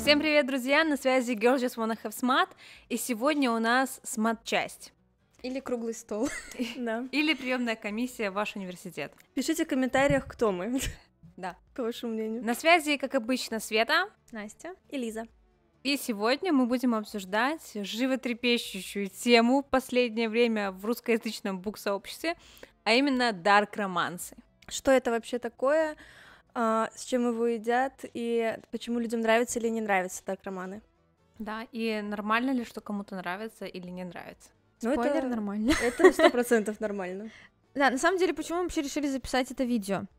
Всем привет, друзья! На связи Girl Just Wanna Have Smart, и сегодня у нас смат-часть. Или круглый стол. Да. Или приемная комиссия в ваш университет. Пишите в комментариях, кто мы. Да. По вашему мнению. На связи, как обычно, Света, Настя и Лиза. И сегодня мы будем обсуждать животрепещущую тему в последнее время в русскоязычном буксообществе, а именно дарк-романсы. Что это вообще такое? а, с чем его едят и почему людям нравится или не нравится так романы. Да, и нормально ли, что кому-то нравится или не нравится. Ну, Спойлер, это нормально. Это сто процентов нормально. Да, на самом деле, почему мы вообще решили записать это видео?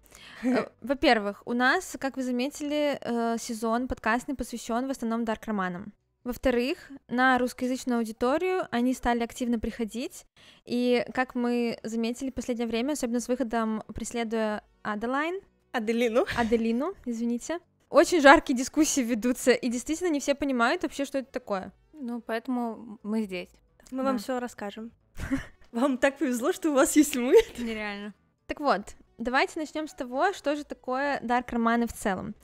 Э, во-первых, у нас, как вы заметили, э, сезон подкастный посвящен в основном дарк-романам. Во-вторых, на русскоязычную аудиторию они стали активно приходить, и, как мы заметили в последнее время, особенно с выходом «Преследуя Аделайн», Аделину. Аделину, извините. Очень жаркие дискуссии ведутся, и действительно не все понимают вообще, что это такое. Ну, поэтому мы здесь. Мы да. вам все расскажем. Вам так повезло, что у вас есть мы. Нереально. Так вот, давайте начнем с того, что же такое дарк романы в целом.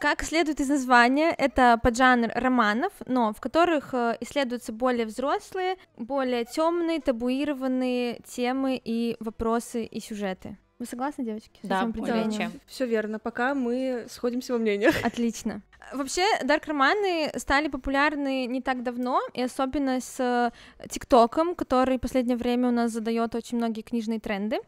Как следует из названия, это поджанр романов, но в которых э, исследуются более взрослые, более темные, табуированные темы и вопросы и сюжеты. Вы согласны, девочки? да, этим более чем. Все верно, пока мы сходимся во мнениях. Отлично. Вообще, дарк-романы стали популярны не так давно, и особенно с э, ТикТоком, который в последнее время у нас задает очень многие книжные тренды.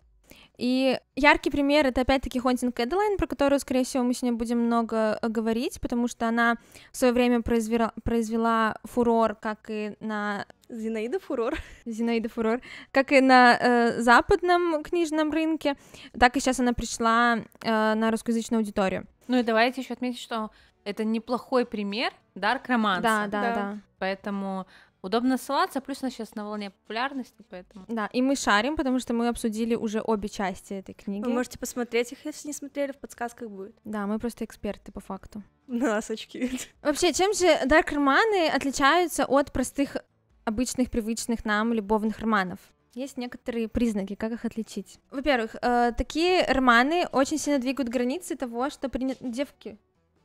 И яркий пример — это опять-таки Haunting Эделайн, про которую, скорее всего, мы сегодня будем много э, говорить, потому что она в свое время произвела, произвела фурор, как и на... Зинаида Фурор. Зинаида Фурор. Как и на э, западном книжном рынке, так и сейчас она пришла э, на русскоязычную аудиторию. Ну и давайте еще отметить, что это неплохой пример дарк романса. Да, да, да. да. Поэтому удобно ссылаться, плюс она сейчас на волне популярности, поэтому... Да, и мы шарим, потому что мы обсудили уже обе части этой книги. Вы можете посмотреть их, если не смотрели, в подсказках будет. Да, мы просто эксперты по факту. Нас очки. Вообще, чем же дарк-романы отличаются от простых обычных, привычных нам любовных романов? Есть некоторые признаки, как их отличить. Во-первых, э, такие романы очень сильно двигают границы того, что принято... Девки,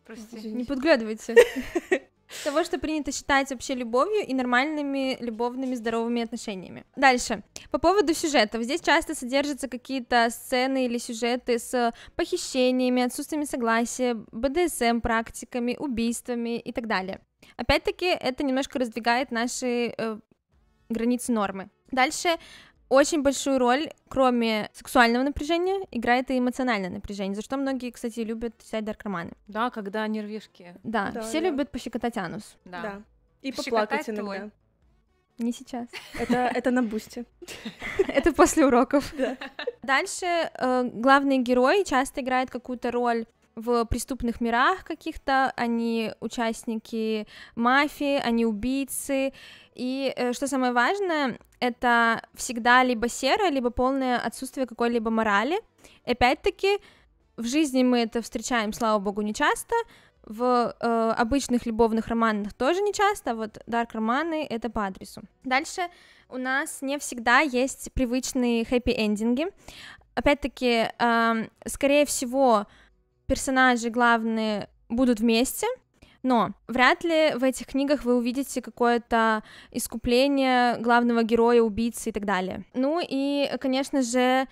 Прости. Не подглядывайте. того, что принято считать вообще любовью и нормальными любовными здоровыми отношениями. Дальше. По поводу сюжетов. Здесь часто содержатся какие-то сцены или сюжеты с похищениями, отсутствием согласия, БДСМ практиками, убийствами и так далее. Опять-таки, это немножко раздвигает наши э, границы нормы. Дальше очень большую роль, кроме сексуального напряжения, играет и эмоциональное напряжение, за что многие, кстати, любят читать дарк-романы. Да, когда нервишки. Да, да все да. любят пощекотать анус. Да. да. И поплакать твой. иногда. Твой. Не сейчас. Это, это на бусте. Это после уроков. Да. Дальше э, главный герой часто играет какую-то роль в преступных мирах каких-то, они участники мафии, они убийцы, и, э, что самое важное, это всегда либо серое, либо полное отсутствие какой-либо морали. Опять-таки, в жизни мы это встречаем, слава богу, не часто, в э, обычных любовных романах тоже не часто, а вот дарк-романы — это по адресу. Дальше у нас не всегда есть привычные хэппи-эндинги. Опять-таки, э, скорее всего, персонажи главные будут вместе, но вряд ли в этих книгах вы увидите какое-то искупление главного героя, убийцы и так далее. Ну и, конечно же,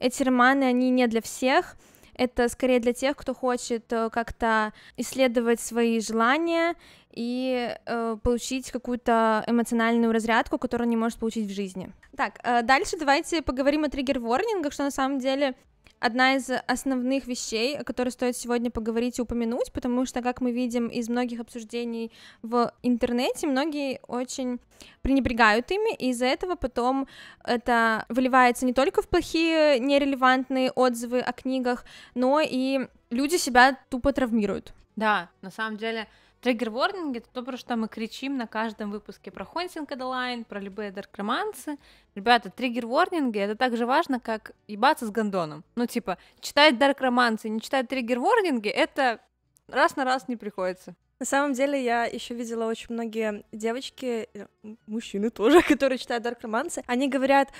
эти романы, они не для всех. Это скорее для тех, кто хочет э, как-то исследовать свои желания и э, получить какую-то эмоциональную разрядку, которую он не может получить в жизни. Так, э, дальше давайте поговорим о триггер-ворнингах, что на самом деле одна из основных вещей, о которой стоит сегодня поговорить и упомянуть, потому что, как мы видим из многих обсуждений в интернете, многие очень пренебрегают ими, и из-за этого потом это выливается не только в плохие, нерелевантные отзывы о книгах, но и люди себя тупо травмируют. Да, на самом деле триггер-ворнинги, это то, про что мы кричим на каждом выпуске про Haunting Adeline, про любые дарк-романсы. Ребята, триггер-ворнинги — это так же важно, как ебаться с гондоном. Ну, типа, читать дарк-романсы и не читать триггер-ворнинги — это раз на раз не приходится. На самом деле, я еще видела очень многие девочки, э, мужчины тоже, которые читают дарк-романсы, они говорят,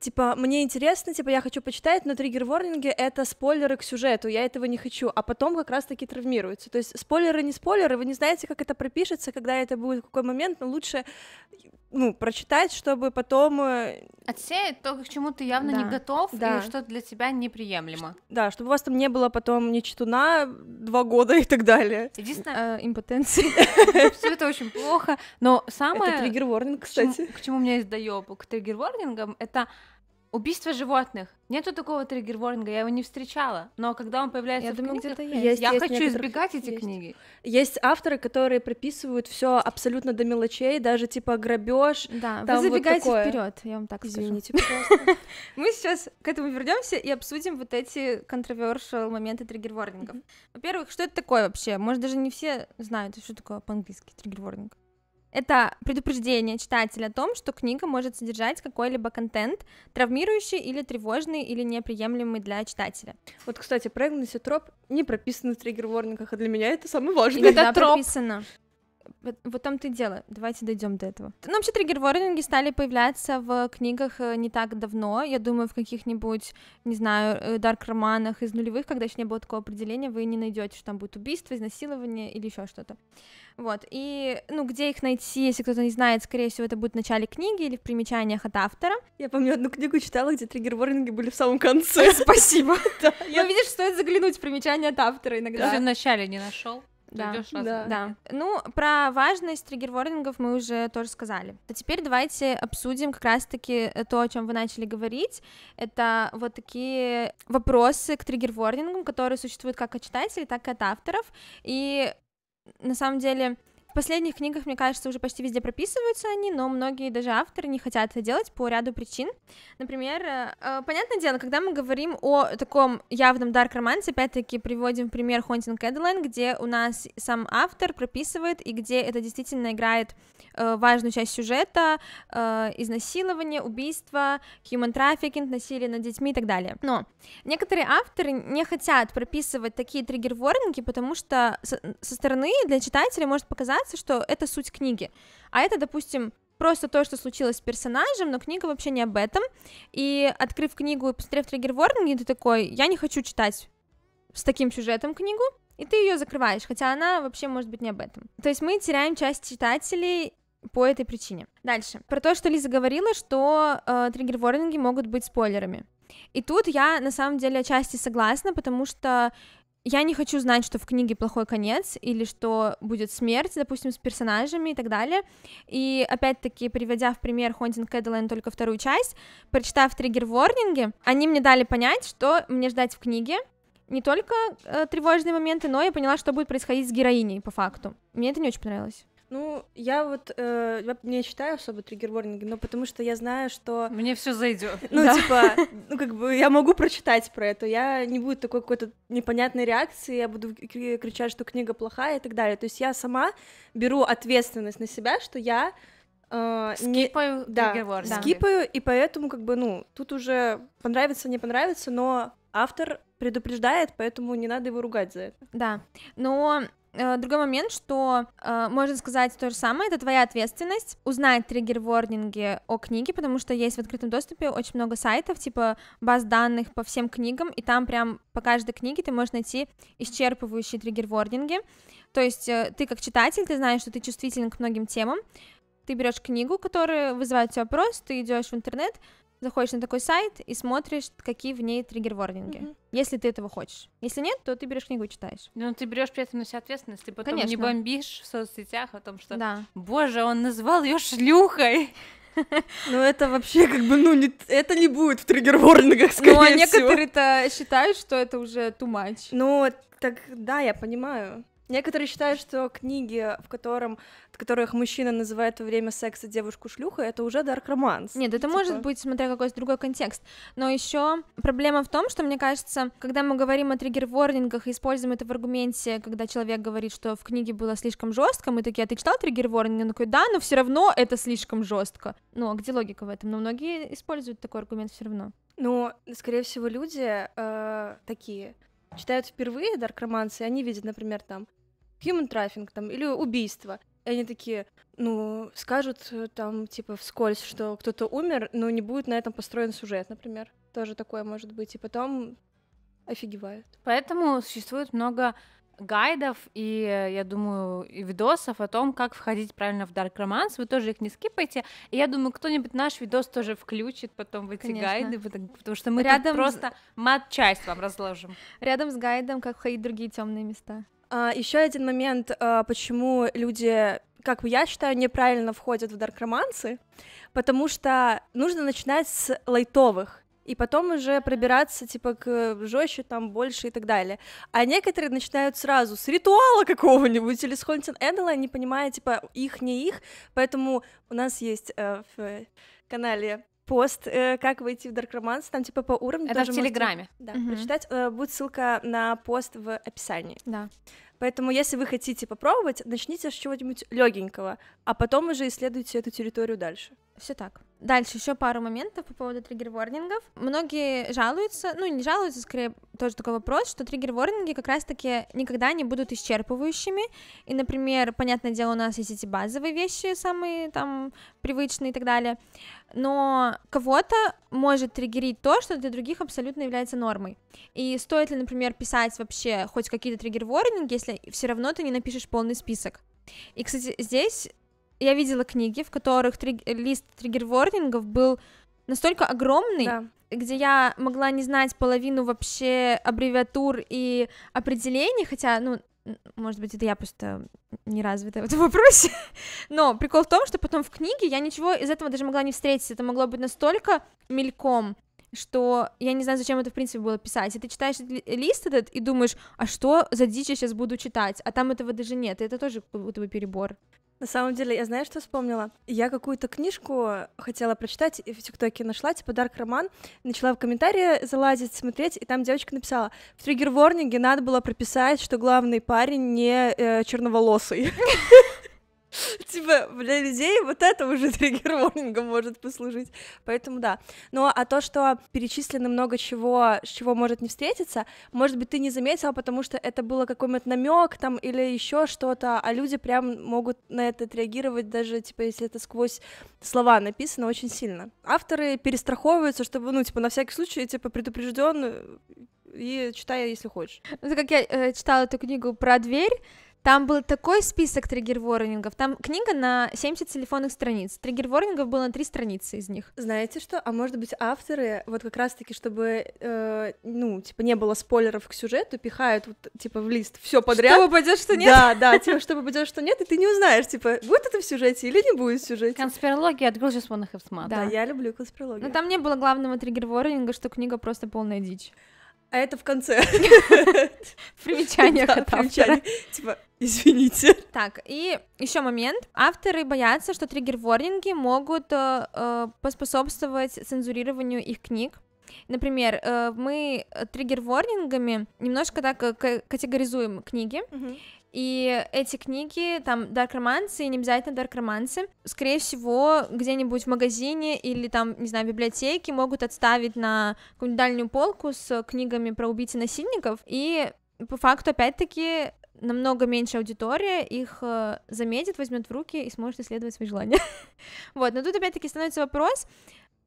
типа, мне интересно, типа, я хочу почитать, но триггер-ворнинги — это спойлеры к сюжету, я этого не хочу, а потом как раз-таки травмируются. То есть спойлеры, не спойлеры, вы не знаете, как это пропишется, когда это будет, в какой момент, но лучше ну, прочитать, чтобы потом... Э, Отсеять то, к чему ты явно да. не готов, да. и что для тебя неприемлемо. Ш- да, чтобы у вас там не было потом ни читуна два года и так далее. Единственное... Э, импотенции. Все это очень плохо, но самое... Это триггер-ворнинг, кстати. К чему у меня есть доёб к триггер-ворнингам, это Убийство животных. Нету такого триггер-ворнинга, я его не встречала. Но когда он появляется я в думаю, книгах, есть. Есть, я есть хочу избегать эти есть. книги. Есть авторы, которые прописывают все абсолютно до мелочей, даже типа грабеж. Да, там вы забегайте вот вперед, я вам так Извините, скажу. пожалуйста. Мы сейчас к этому вернемся и обсудим вот эти контровершил моменты триггер-ворнингов. Во-первых, что это такое вообще? Может, даже не все знают, что такое по-английски триггер-ворнинг. Это предупреждение читателя о том, что книга может содержать какой-либо контент, травмирующий или тревожный, или неприемлемый для читателя. Вот, кстати, pregnancy троп не прописано в триггер ворниках а для меня это самое важное. Это троп. прописано. Вот там ты дело. Давайте дойдем до этого. Ну, вообще, триггер-ворнинги стали появляться в книгах э, не так давно. Я думаю, в каких-нибудь, не знаю, э, дарк-романах из нулевых, когда еще не было такого определения, вы не найдете, что там будет убийство, изнасилование или еще что-то. Вот. И, ну, где их найти, если кто-то не знает, скорее всего, это будет в начале книги или в примечаниях от автора. Я помню, одну книгу читала, где триггер-ворнинги были в самом конце. Спасибо. Ну, видишь, стоит заглянуть в примечания от автора иногда. Даже в начале не нашел да, раз. Да. да. Ну, про важность триггер-вордингов мы уже тоже сказали. А теперь давайте обсудим как раз-таки э, то, о чем вы начали говорить. Это вот такие вопросы к триггер-вордингам, которые существуют как от читателей, так и от авторов. И на самом деле в последних книгах, мне кажется, уже почти везде прописываются они, но многие даже авторы не хотят это делать по ряду причин. Например, э, э, понятное дело, когда мы говорим о таком явном дарк-романсе, опять-таки приводим пример Хонтинг Эдлайн, где у нас сам автор прописывает, и где это действительно играет э, важную часть сюжета, э, изнасилование, убийство, human trafficking, насилие над детьми и так далее. Но некоторые авторы не хотят прописывать такие триггер-ворнинги, потому что со стороны для читателя может показаться, казаться, что это суть книги. А это, допустим, просто то, что случилось с персонажем, но книга вообще не об этом. И открыв книгу и посмотрев триггер-ворнинги, ты такой, я не хочу читать с таким сюжетом книгу, и ты ее закрываешь, хотя она вообще может быть не об этом. То есть мы теряем часть читателей по этой причине. Дальше. Про то, что Лиза говорила, что э, триггер-ворнинги могут быть спойлерами. И тут я на самом деле отчасти согласна, потому что я не хочу знать, что в книге плохой конец или что будет смерть, допустим, с персонажами и так далее. И опять-таки, приводя в пример Haunting Кэдлайн только вторую часть, прочитав триггер-ворнинги, они мне дали понять, что мне ждать в книге, не только э, тревожные моменты, но я поняла, что будет происходить с героиней по факту. Мне это не очень понравилось. Ну, я вот э, я не читаю особо триггер-ворнинги, но потому что я знаю, что... Мне все зайдет. Ну, да. типа, ну, как бы я могу прочитать про это, я не буду такой какой-то непонятной реакции, я буду кричать, что книга плохая и так далее. То есть я сама беру ответственность на себя, что я Uh, скипаю, не, да, да, скипаю, и поэтому как бы, ну, тут уже понравится, не понравится, но автор предупреждает, поэтому не надо его ругать за это. Да, но Э, другой момент, что э, можно сказать то же самое, это твоя ответственность узнать триггер-ворнинги о книге, потому что есть в открытом доступе очень много сайтов, типа баз данных по всем книгам, и там прям по каждой книге ты можешь найти исчерпывающие триггер-ворнинги, то есть э, ты как читатель, ты знаешь, что ты чувствителен к многим темам, ты берешь книгу, которая вызывает у тебя вопрос, ты идешь в интернет, заходишь на такой сайт и смотришь, какие в ней триггер-ворнинги. Угу. Если ты этого хочешь. Если нет, то ты берешь книгу и читаешь. Ну, ты берешь при этом на себя ответственность, ты потом Конечно. не бомбишь в соцсетях о том, что да. Боже, он назвал ее шлюхой. Ну, это вообще как бы, ну, не, это не будет в триггер-ворнингах, скорее Ну, а некоторые-то считают, что это уже too much. Ну, так, да, я понимаю. Некоторые считают, что книги, в котором, в которых мужчина называет во время секса девушку шлюхой, это уже дарк романс. Нет, это типа... может быть, смотря какой то другой контекст. Но еще проблема в том, что мне кажется, когда мы говорим о триггер-ворнингах и используем это в аргументе, когда человек говорит, что в книге было слишком жестко, мы такие, а ты читал триггер-ворнинг? Он такой, да, но все равно это слишком жестко. Ну, а где логика в этом? Но многие используют такой аргумент все равно. Ну, скорее всего, люди э, такие читают впервые дарк-романсы, и они видят, например, там human trafficking там, или убийство. И они такие, ну, скажут э, там, типа, вскользь, что кто-то умер, но не будет на этом построен сюжет, например. Тоже такое может быть. И потом офигевают. Поэтому существует много гайдов и, я думаю, и видосов о том, как входить правильно в Dark Romance. Вы тоже их не скипайте. И я думаю, кто-нибудь наш видос тоже включит потом в эти Конечно. гайды, потому что мы Рядом просто мат-часть вам разложим. Рядом с гайдом, как входить в другие темные места. А, Еще один момент, а, почему люди как я считаю, неправильно входят в дарк-романсы, потому что нужно начинать с лайтовых и потом уже пробираться, типа, к э, жестче, там, больше и так далее. А некоторые начинают сразу с ритуала какого-нибудь или с Хонтин Эдела, не понимая, типа, их, не их, поэтому у нас есть э, в канале пост, э, как войти в Dark Romance, там типа по уровню. Это тоже в Телеграме. Можете, да, угу. прочитать. Э, будет ссылка на пост в описании. Да. Поэтому, если вы хотите попробовать, начните с чего-нибудь легенького, а потом уже исследуйте эту территорию дальше. Все так. Дальше еще пару моментов по поводу триггер-ворнингов. Многие жалуются, ну не жалуются, скорее тоже такой вопрос, что триггер-ворнинги как раз-таки никогда не будут исчерпывающими. И, например, понятное дело, у нас есть эти базовые вещи, самые там привычные и так далее. Но кого-то может триггерить то, что для других абсолютно является нормой. И стоит ли, например, писать вообще хоть какие-то триггер-ворнинги, если все равно ты не напишешь полный список? И, кстати, здесь я видела книги, в которых триг... лист триггер-ворнингов был настолько огромный, да. где я могла не знать половину вообще аббревиатур и определений, хотя, ну, может быть, это я просто не развита в этом вопросе, но прикол в том, что потом в книге я ничего из этого даже могла не встретить, это могло быть настолько мельком, что я не знаю, зачем это, в принципе, было писать. И ты читаешь лист этот и думаешь, а что за дичь я сейчас буду читать? А там этого даже нет, и это тоже как будто бы перебор. На самом деле, я знаю, что вспомнила. Я какую-то книжку хотела прочитать и в ТикТоке нашла, типа Дарк Роман. Начала в комментарии залазить, смотреть, и там девочка написала, в триггер-ворнинге надо было прописать, что главный парень не э, черноволосый. Типа, для людей вот это уже триггер-ворнингом может послужить. Поэтому да. Ну, а то, что перечислено много чего, с чего может не встретиться, может быть, ты не заметила, потому что это было какой-нибудь намек там или еще что-то, а люди прям могут на это отреагировать даже, типа, если это сквозь слова написано очень сильно. Авторы перестраховываются, чтобы, ну, типа, на всякий случай, типа, предупрежден э, и читай, если хочешь. Ну, как я э, читала эту книгу про дверь, там был такой список триггер-ворнингов. Там книга на 70 телефонных страниц. Триггер-ворнингов было на 3 страницы из них. Знаете что? А может быть, авторы, вот как раз-таки, чтобы, э, ну, типа, не было спойлеров к сюжету, пихают, вот, типа, в лист все подряд. Чтобы попадет, что нет? Да, да, типа, что попадет, что нет, и ты не узнаешь, типа, будет это в сюжете или не будет в сюжете. Конспирология от Гурджис Монахевсмат. Да. да, я люблю конспирологию. Но ну, там не было главного триггер-ворнинга, что книга просто полная дичь а это в конце. В примечаниях да, от примечание. Типа, извините. Так, и еще момент. Авторы боятся, что триггер-ворнинги могут э, э, поспособствовать цензурированию их книг. Например, э, мы триггер-ворнингами немножко так категоризуем книги, угу. И эти книги, там, дарк-романсы, и не обязательно дарк-романсы, скорее всего, где-нибудь в магазине или там, не знаю, библиотеке могут отставить на какую-нибудь дальнюю полку с книгами про убийцы насильников, и по факту, опять-таки, намного меньше аудитория их э, заметит, возьмет в руки и сможет исследовать свои желания. вот, но тут опять-таки становится вопрос,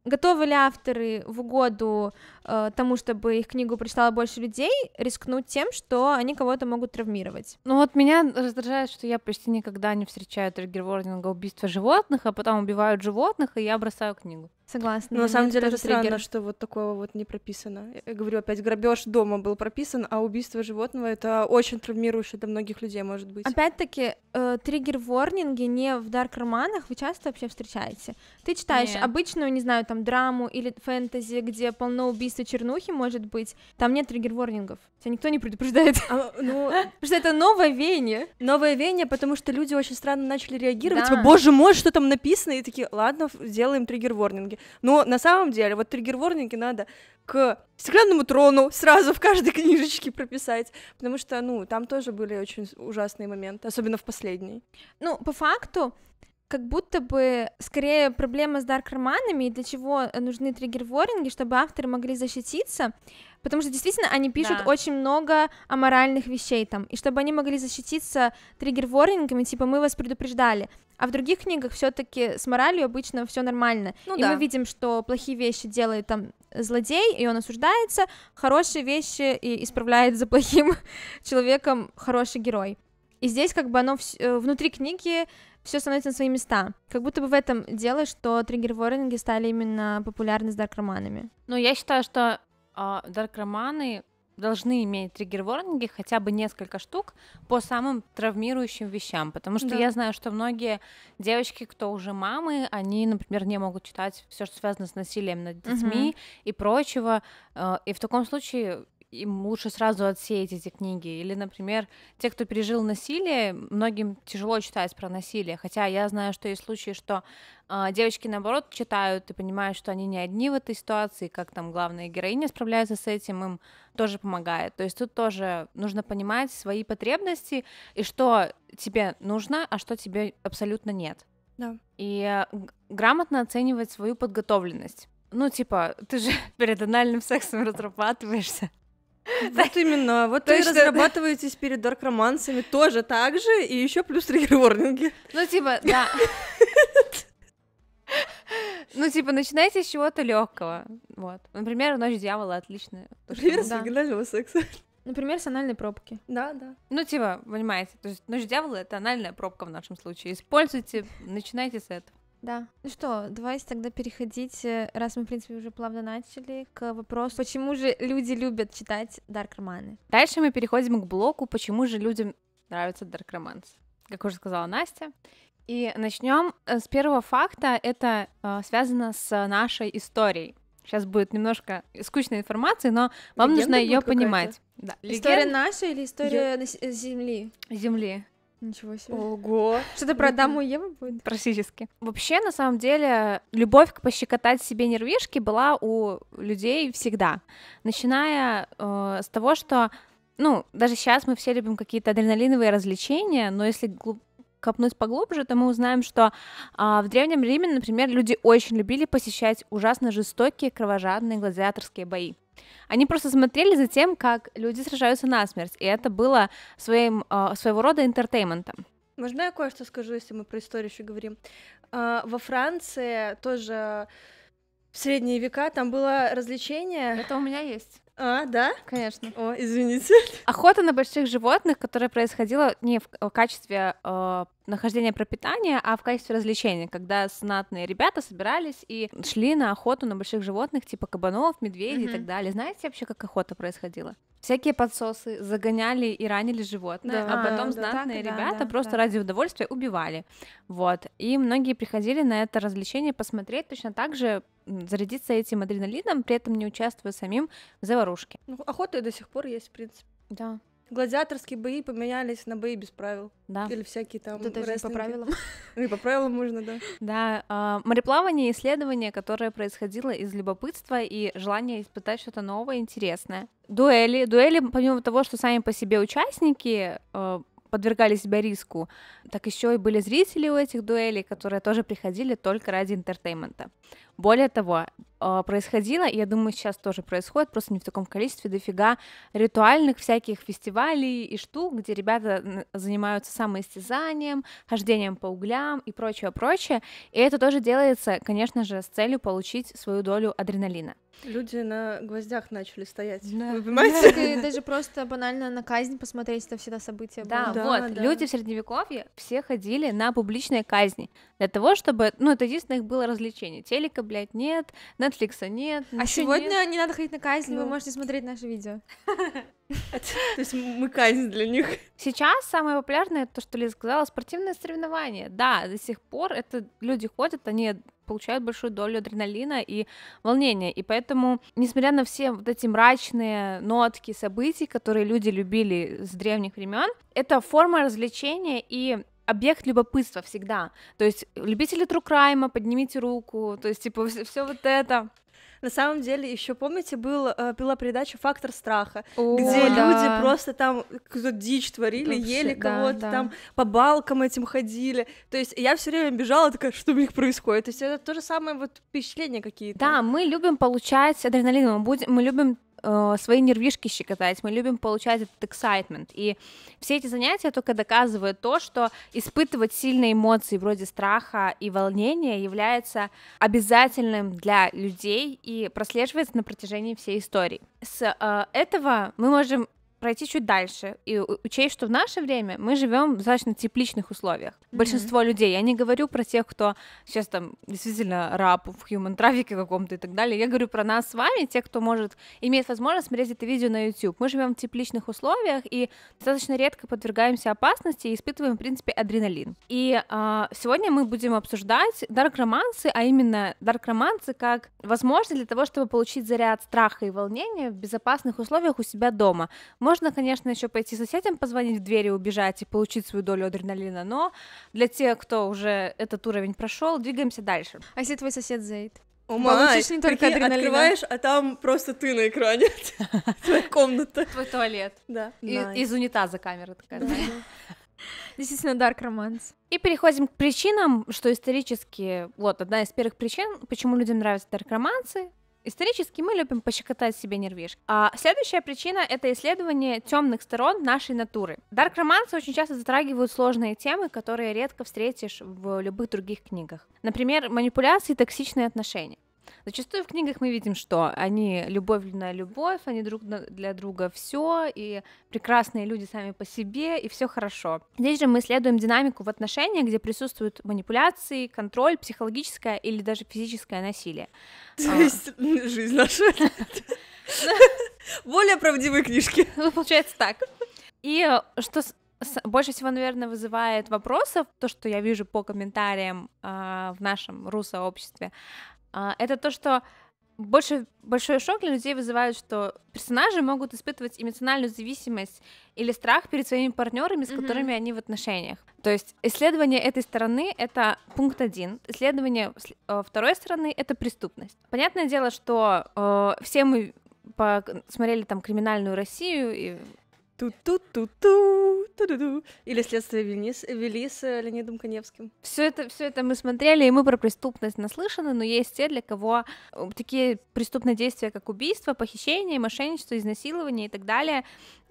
Готовы ли авторы в угоду э, тому, чтобы их книгу прочитало больше людей, рискнуть тем, что они кого-то могут травмировать? Ну вот меня раздражает, что я почти никогда не встречаю триггер-вординга убийства животных, а потом убивают животных, и я бросаю книгу. Согласна. Но на самом деле это странно, триггер. что вот такого вот не прописано. Я говорю опять, грабеж дома был прописан, а убийство животного это очень травмирующе для многих людей, может быть. Опять-таки, э, триггер-ворнинги не в дарк-романах вы часто вообще встречаете. Ты читаешь нет. обычную, не знаю, там драму или фэнтези, где полно убийства чернухи, может быть, там нет триггер-ворнингов. Тебя никто не предупреждает. А, ну, потому что это новое веяние. Новое веяние, потому что люди очень странно начали реагировать. Типа, боже мой, что там написано? И такие, ладно, сделаем триггер-ворнинги. Но на самом деле, вот триггер-ворнинги надо к стеклянному трону сразу в каждой книжечке прописать, потому что, ну, там тоже были очень ужасные моменты, особенно в последней. Ну, по факту, как будто бы скорее проблема с дарк-романами, и для чего э, нужны триггер воринги чтобы авторы могли защититься, потому что действительно они пишут да. очень много аморальных вещей там, и чтобы они могли защититься триггер ворингами типа мы вас предупреждали, а в других книгах все-таки с моралью обычно все нормально. Ну, и да. мы видим, что плохие вещи делает там злодей, и он осуждается, хорошие вещи и исправляет за плохим человеком хороший герой. И здесь как бы оно в... Э, внутри книги все становится на свои места. Как будто бы в этом дело, что триггер-ворнинги стали именно популярны с дарк-романами. Ну, я считаю, что э, дарк-романы должны иметь триггер-ворнинги, хотя бы несколько штук по самым травмирующим вещам, потому что да. я знаю, что многие девочки, кто уже мамы, они, например, не могут читать все, что связано с насилием над детьми угу. и прочего, а, и в таком случае им лучше сразу отсеять эти книги. Или, например, те, кто пережил насилие, многим тяжело читать про насилие. Хотя я знаю, что есть случаи, что э, девочки, наоборот, читают и понимают, что они не одни в этой ситуации, как там главная героиня справляется с этим, им тоже помогает. То есть тут тоже нужно понимать свои потребности и что тебе нужно, а что тебе абсолютно нет. Да. И э, грамотно оценивать свою подготовленность ну, типа, ты же перед анальным сексом разрабатываешься. Вот именно. Вот Точно. и э, разрабатываетесь перед дарк-романсами тоже так же, и еще плюс триггер-ворнинги. Ну, типа, да. Ну, типа, начинайте с чего-то легкого. Вот. Например, ночь дьявола отличная. Например, с оригинального секса. Например, с анальной пробки. Да, да. Ну, типа, понимаете, то есть ночь дьявола — это анальная пробка в нашем случае. Используйте, начинайте с этого. Да. Ну что, давайте тогда переходить, э, раз мы, в принципе, уже плавно начали, к вопросу, почему же люди любят читать дарк-романы? Дальше мы переходим к блоку, почему же людям нравится дарк-романс. Как уже сказала Настя. И начнем э, с первого факта, это э, связано с нашей историей. Сейчас будет немножко скучной информации, но вам Легенда нужно ее понимать. Да. История Легенд... наша или история Я... Э, земли? Земли. Ничего себе. Ого. Что-то про даму Еву будет? Практически. Вообще, на самом деле, любовь к пощекотать себе нервишки была у людей всегда. Начиная э, с того, что, ну, даже сейчас мы все любим какие-то адреналиновые развлечения, но если глуб копнуть поглубже, то мы узнаем, что а, в Древнем Риме, например, люди очень любили посещать ужасно жестокие кровожадные гладиаторские бои. Они просто смотрели за тем, как люди сражаются насмерть, и это было своим, э, своего рода интертейментом. Можно я кое-что скажу, если мы про историю еще говорим? А, во Франции тоже в средние века там было развлечение. Это у меня есть. А, да? Конечно. О, извините. Охота на больших животных, которая происходила не в э, качестве э, нахождение пропитания, а в качестве развлечения, когда знатные ребята собирались и шли на охоту на больших животных, типа кабанов, медведей mm-hmm. и так далее. Знаете вообще, как охота происходила? Всякие подсосы загоняли и ранили животное, а да. а потом а, знатные да, ребята да, да, просто да. ради удовольствия убивали. Вот. И многие приходили на это развлечение посмотреть точно так же, зарядиться этим адреналином, при этом не участвуя самим в заварушке. Ну, охота до сих пор есть, в принципе. Да. Гладиаторские бои поменялись на бои без правил. Да. Или всякие там Тут даже по правилам. И по правилам можно, да. Да. А, мореплавание — исследование, которое происходило из любопытства и желания испытать что-то новое, интересное. Дуэли. Дуэли, помимо того, что сами по себе участники э, подвергали себя риску, так еще и были зрители у этих дуэлей, которые тоже приходили только ради интертеймента. Более того, а, происходило, я думаю, сейчас тоже происходит, просто не в таком количестве, дофига ритуальных всяких фестивалей и штук, где ребята занимаются самоистязанием, хождением по углям и прочее-прочее, и это тоже делается, конечно же, с целью получить свою долю адреналина. Люди на гвоздях начали стоять. Да. Вы понимаете? Да, даже просто банально на казнь посмотреть, это всегда событие. Да, да вот. Да. Люди в средневековье все ходили на публичные казни для того, чтобы, ну, это единственное их было развлечение. Телека блядь, нет, Netflix а нет. А сегодня нет. не надо ходить на казнь, ну. вы можете смотреть наше видео. То есть мы казнь для них. Сейчас самое популярное, то, что Лиза сказала, спортивные соревнования. Да, до сих пор это люди ходят, они получают большую долю адреналина и волнения. И поэтому, несмотря на все вот эти мрачные нотки событий, которые люди любили с древних времен, это форма развлечения и объект любопытства всегда. То есть любители тру-крайма, поднимите руку, то есть типа все вот это. На самом деле, еще помните, был, э, была передача Фактор страха, О, где да. люди просто там какую дичь творили, Вообще, ели кого-то, да. там по балкам этим ходили. То есть я все время бежала, такая, что у них происходит. То есть это то же самое вот впечатление какие-то. Да, мы любим получать адреналин, мы, будем, мы любим Э, свои нервишки щекотать, мы любим получать этот excitement. И все эти занятия только доказывают то, что испытывать сильные эмоции вроде страха и волнения является обязательным для людей и прослеживается на протяжении всей истории. С э, этого мы можем пройти чуть дальше и учесть, что в наше время мы живем в достаточно тепличных условиях. Mm-hmm. Большинство людей, я не говорю про тех, кто сейчас там действительно раб в human трафике каком-то и так далее, я говорю про нас с вами, те, кто может, имеет возможность смотреть это видео на YouTube. Мы живем в тепличных условиях и достаточно редко подвергаемся опасности и испытываем, в принципе, адреналин. И э, сегодня мы будем обсуждать дарк-романсы, а именно дарк-романсы как возможность для того, чтобы получить заряд страха и волнения в безопасных условиях у себя дома. Мы можно, конечно, еще пойти соседям позвонить в дверь и убежать и получить свою долю адреналина, но для тех, кто уже этот уровень прошел, двигаемся дальше. А если твой сосед заедет? Получишь не только адреналин. открываешь, а там просто ты на экране. Твоя комната. Твой туалет. Да. Из унитаза камера такая. Действительно, дарк романс. И переходим к причинам, что исторически, вот, одна из первых причин, почему людям нравятся дарк романсы, Исторически мы любим пощекотать себе нервишки. А следующая причина — это исследование темных сторон нашей натуры. Дарк-романсы очень часто затрагивают сложные темы, которые редко встретишь в любых других книгах. Например, манипуляции и токсичные отношения. Зачастую в книгах мы видим, что они любовь на любовь, они друг для друга все, и прекрасные люди сами по себе, и все хорошо. Здесь же мы следуем динамику в отношениях, где присутствуют манипуляции, контроль, психологическое или даже физическое насилие. То а. есть жизнь наша. Более правдивые книжки. Ну, получается так. И э, что больше всего, наверное, вызывает вопросов, то, что я вижу по комментариям э, в нашем русообществе, а, это то, что больше большой шок для людей вызывает, что персонажи могут испытывать эмоциональную зависимость или страх перед своими партнерами, с mm-hmm. которыми они в отношениях. То есть исследование этой стороны это пункт один, исследование э, второй стороны это преступность. Понятное дело, что э, все мы посмотрели там криминальную Россию и Ту-ту-ту-ту, Или «Следствие Велис, вели э, с Леонидом Коневским. Все это, все это мы смотрели, и мы про преступность наслышаны, но есть те, для кого э, такие преступные действия, как убийство, похищение, мошенничество, изнасилование и так далее,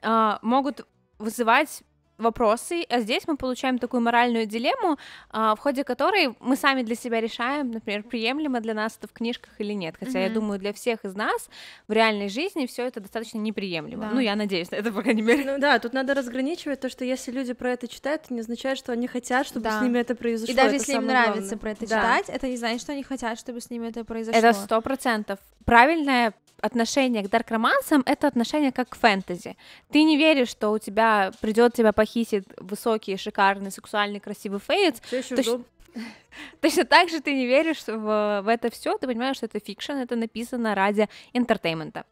а, могут вызывать вопросы, а здесь мы получаем такую моральную дилемму, а, в ходе которой мы сами для себя решаем, например, приемлемо для нас это в книжках или нет. Хотя mm-hmm. я думаю, для всех из нас в реальной жизни все это достаточно неприемлемо. Да. Ну, я надеюсь на это, по крайней мере. Ну да, тут надо разграничивать то, что если люди про это читают, это не означает, что они хотят, чтобы да. с ними это произошло. И даже это если им нравится главное. про это да. читать, это не значит, что они хотят, чтобы с ними это произошло. Это сто процентов. Правильная отношение к дарк-романсам — это отношение как к фэнтези. Ты не веришь, что у тебя придет тебя похитит высокий, шикарный, сексуальный, красивый фейс. Все еще Точ... Точно так же ты не веришь в, в это все, ты понимаешь, что это фикшн, это написано ради интертеймента.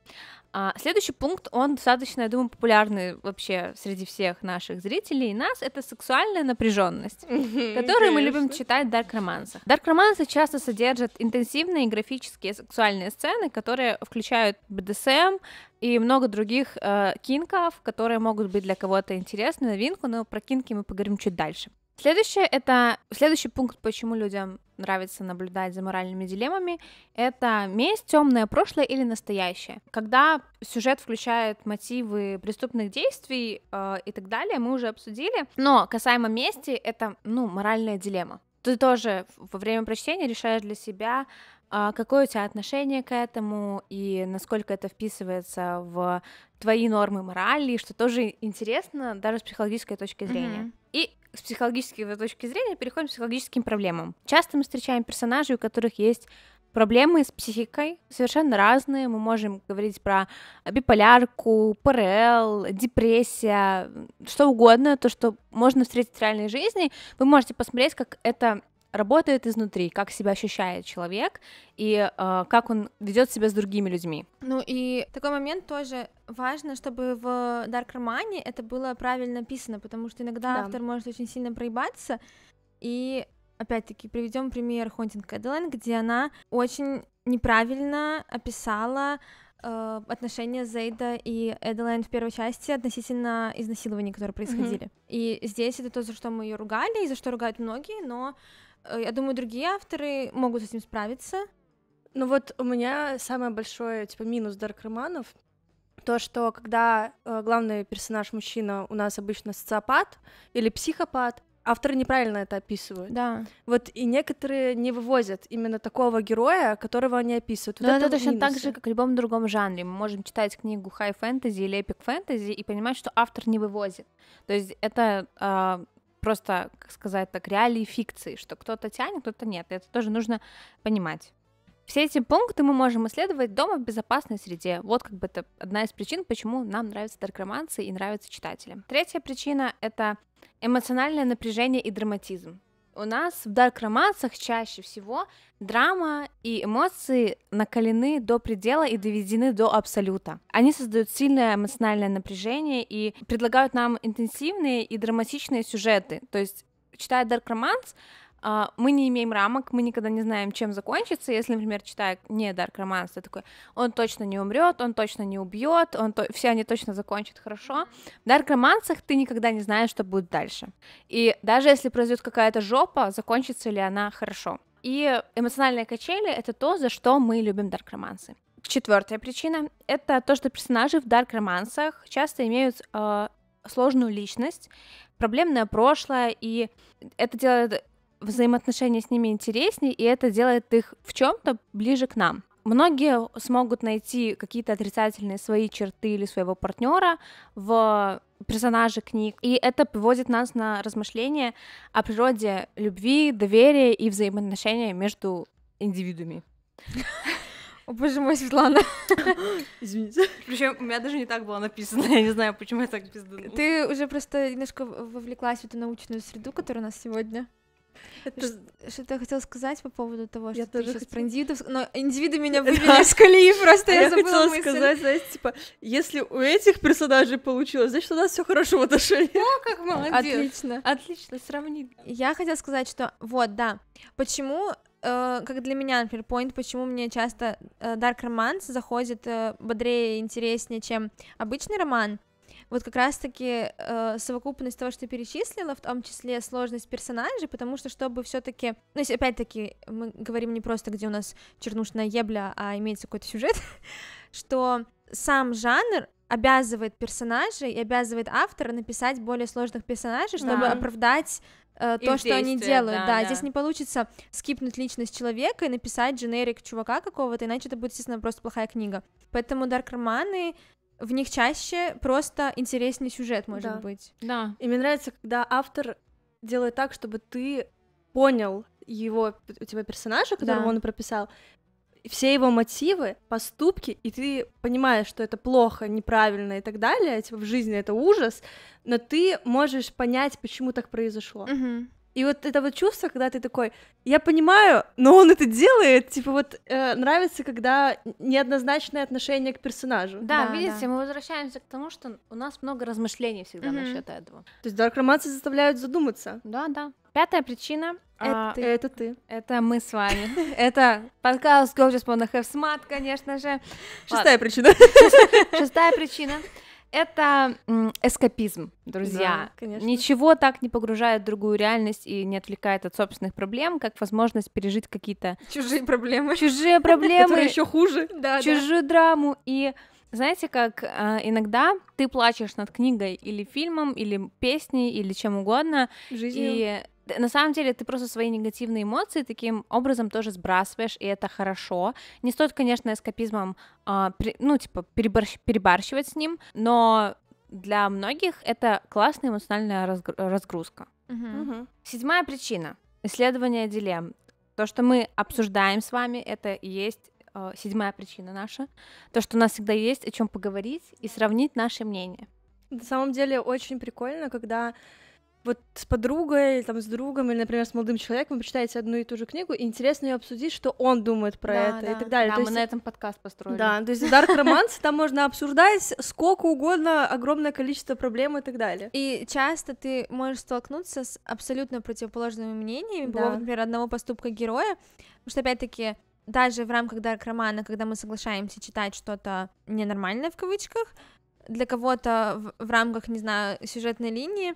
А, следующий пункт, он достаточно, я думаю, популярный вообще среди всех наших зрителей и нас, это сексуальная напряженность, которую мы любим читать в дарк-романсах. Дарк-романсы часто содержат интенсивные графические сексуальные сцены, которые включают БДСМ и много других э, кинков, которые могут быть для кого-то интересны, новинку, но про кинки мы поговорим чуть дальше. Следующее это следующий пункт, почему людям нравится наблюдать за моральными дилеммами, это месть, темное прошлое или настоящее. Когда сюжет включает мотивы преступных действий э, и так далее, мы уже обсудили. Но касаемо мести, это ну моральная дилемма. Ты тоже во время прочтения решаешь для себя, э, какое у тебя отношение к этому и насколько это вписывается в твои нормы морали, что тоже интересно даже с психологической точки зрения. Mm-hmm. И с психологической точки зрения переходим к психологическим проблемам. Часто мы встречаем персонажей, у которых есть проблемы с психикой совершенно разные. Мы можем говорить про биполярку, ПРЛ, депрессия, что угодно, то, что можно встретить в реальной жизни. Вы можете посмотреть, как это работает изнутри, как себя ощущает человек и э, как он ведет себя с другими людьми. Ну и такой момент тоже важно, чтобы в Dark романе это было правильно написано, потому что иногда да. автор может очень сильно проебаться. И опять-таки приведем пример Хонтинг Кэдлайн, где она очень неправильно описала э, отношения Зейда и Эдлайн в первой части относительно изнасилований, которые происходили. Mm-hmm. И здесь это то, за что мы ее ругали, и за что ругают многие, но э, я думаю, другие авторы могут с этим справиться. Ну вот у меня самое большое типа, минус дарк романов то, что когда э, главный персонаж мужчина у нас обычно социопат или психопат, авторы неправильно это описывают. Да. Вот и некоторые не вывозят именно такого героя, которого они описывают. Вот Но это, это точно минусы. так же, как в любом другом жанре. Мы можем читать книгу хай фэнтези или эпик фэнтези и понимать, что автор не вывозит. То есть это э, просто, как сказать так, реалии фикции, что кто-то тянет, кто-то нет. это тоже нужно понимать. Все эти пункты мы можем исследовать дома в безопасной среде. Вот как бы это одна из причин, почему нам нравятся дарк-романсы и нравятся читателям. Третья причина — это эмоциональное напряжение и драматизм. У нас в дарк-романсах чаще всего драма и эмоции накалены до предела и доведены до абсолюта. Они создают сильное эмоциональное напряжение и предлагают нам интенсивные и драматичные сюжеты. То есть, читая дарк-романс, а, мы не имеем рамок, мы никогда не знаем, чем закончится. Если, например, читая не Дарк Романс, ты такой, он точно не умрет, он точно не убьет, он то... все они точно закончат хорошо. В Дарк Романсах ты никогда не знаешь, что будет дальше. И даже если произойдет какая-то жопа, закончится ли она хорошо. И эмоциональные качели — это то, за что мы любим дарк-романсы. Четвертая причина — это то, что персонажи в дарк-романсах часто имеют э, сложную личность, проблемное прошлое, и это делает взаимоотношения с ними интереснее, и это делает их в чем-то ближе к нам. Многие смогут найти какие-то отрицательные свои черты или своего партнера в персонажи книг. И это приводит нас на размышления о природе любви, доверия и взаимоотношения между индивидуами. О, боже мой, Светлана. Извините. Причем у меня даже не так было написано, я не знаю, почему я так пизданула. Ты уже просто немножко вовлеклась в эту научную среду, которая у нас сегодня. Что-то я хотела сказать по поводу того, что я ты сейчас хотела... про индивидов... Но индивиды меня вывели да. из колеи, просто я, я забыла хотела мысль. сказать, знаете, типа, если у этих персонажей получилось, значит, у нас все хорошо в отношениях. О, как молодец! Отлично. Отлично, сравни. Я хотела сказать, что вот, да, почему э, как для меня, например, point, почему мне часто э, Dark Romance заходит э, бодрее и интереснее, чем обычный роман, вот как раз-таки э, совокупность того, что ты перечислила, в том числе сложность персонажей, потому что чтобы все-таки, ну опять-таки мы говорим не просто, где у нас чернушная ебля, а имеется какой-то сюжет, что сам жанр обязывает персонажей и обязывает автора написать более сложных персонажей, чтобы да. оправдать э, то, Их что действия, они делают. Да, да, да, здесь не получится скипнуть личность человека и написать дженерик чувака какого-то, иначе это будет, естественно, просто плохая книга. Поэтому дарк-романы в них чаще просто интереснее сюжет, может да. быть. Да. И мне нравится, когда автор делает так, чтобы ты понял его, у тебя персонажа, которого да. он прописал, все его мотивы, поступки, и ты понимаешь, что это плохо, неправильно и так далее, типа в жизни это ужас, но ты можешь понять, почему так произошло. Угу. И вот это вот чувство, когда ты такой, я понимаю, но он это делает, типа вот э, нравится, когда неоднозначное отношение к персонажу. Да, да видите, да. мы возвращаемся к тому, что у нас много размышлений всегда mm-hmm. насчет этого. То есть дарк романсы заставляют задуматься. Да, да. Пятая причина. Это, а, ты. это ты. Это мы с вами. Это подкаст Gorgeous Mona Have Smart, конечно же. Шестая причина. Шестая причина это эскапизм, друзья. Да, конечно. Ничего так не погружает в другую реальность и не отвлекает от собственных проблем, как возможность пережить какие-то чужие проблемы, чужие проблемы, которые еще хуже, да, чужую да. драму и знаете, как э, иногда ты плачешь над книгой или фильмом, или песней, или чем угодно, жизнью. и на самом деле ты просто свои негативные эмоции таким образом тоже сбрасываешь, и это хорошо. Не стоит, конечно, эскапизмом, э, при, ну, типа, переборщ, перебарщивать с ним, но для многих это классная эмоциональная разгру- разгрузка. Угу. Угу. Седьмая причина. Исследование дилемм. То, что мы обсуждаем с вами, это и есть э, седьмая причина наша. То, что у нас всегда есть о чем поговорить и сравнить наши мнения. На самом деле очень прикольно, когда вот с подругой, или, там, с другом, или, например, с молодым человеком, вы почитаете одну и ту же книгу, и интересно ее обсудить, что он думает про да, это да, и так далее. Да, то мы есть... на этом подкаст построили. Да, то есть Dark Romance, там можно обсуждать сколько угодно, огромное количество проблем и так далее. И часто ты можешь столкнуться с абсолютно противоположными мнениями, да. Было, например, одного поступка героя, потому что, опять-таки, даже в рамках дарк-романа, когда мы соглашаемся читать что-то ненормальное в кавычках, для кого-то в, в рамках, не знаю, сюжетной линии,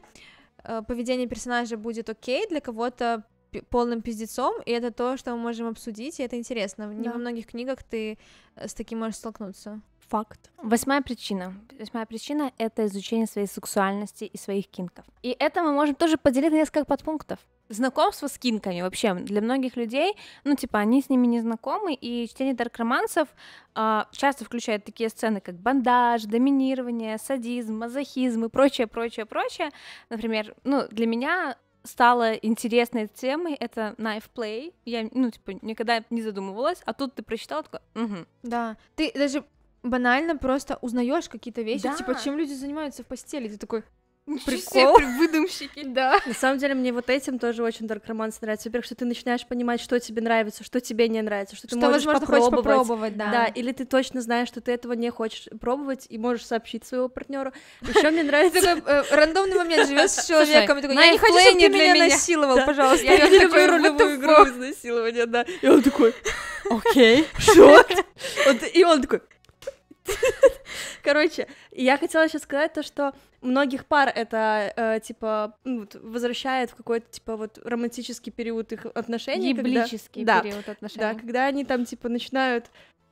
Э, поведение персонажа будет окей, для кого-то полным пиздецом, и это то, что мы можем обсудить, и это интересно. Да. Не во многих книгах ты э, с таким можешь столкнуться. Факт. Восьмая причина. Восьмая причина — это изучение своей сексуальности и своих кинков. И это мы можем тоже поделить на несколько подпунктов знакомство с кинками вообще для многих людей, ну, типа, они с ними не знакомы, и чтение дарк-романсов э, часто включает такие сцены, как бандаж, доминирование, садизм, мазохизм и прочее, прочее, прочее. Например, ну, для меня стало интересной темой это knife play. Я, ну, типа, никогда не задумывалась, а тут ты прочитала, такой, угу. Да, ты даже банально просто узнаешь какие-то вещи, типа, да. типа, чем люди занимаются в постели, ты такой, прикол. Все выдумщики. Да. На самом деле, мне вот этим тоже очень Dark Romance нравится. Во-первых, что ты начинаешь понимать, что тебе нравится, что тебе не нравится, что, что ты можешь возможно, попробовать. Хочешь попробовать, да. Да, или ты точно знаешь, что ты этого не хочешь пробовать и можешь сообщить своего партнеру. Еще мне нравится... Такой э, рандомный момент, живешь с человеком, такой, я не хочу, чтобы ты меня насиловал, пожалуйста. Я не люблю ролевую игру изнасилования, да. И он такой, окей, что? И он такой, Короче, я хотела еще сказать то, что многих пар это э, типа ну, вот, возвращает в какой-то типа вот романтический период их отношений. Еблический когда... период да, отношений. Да, когда они там типа начинают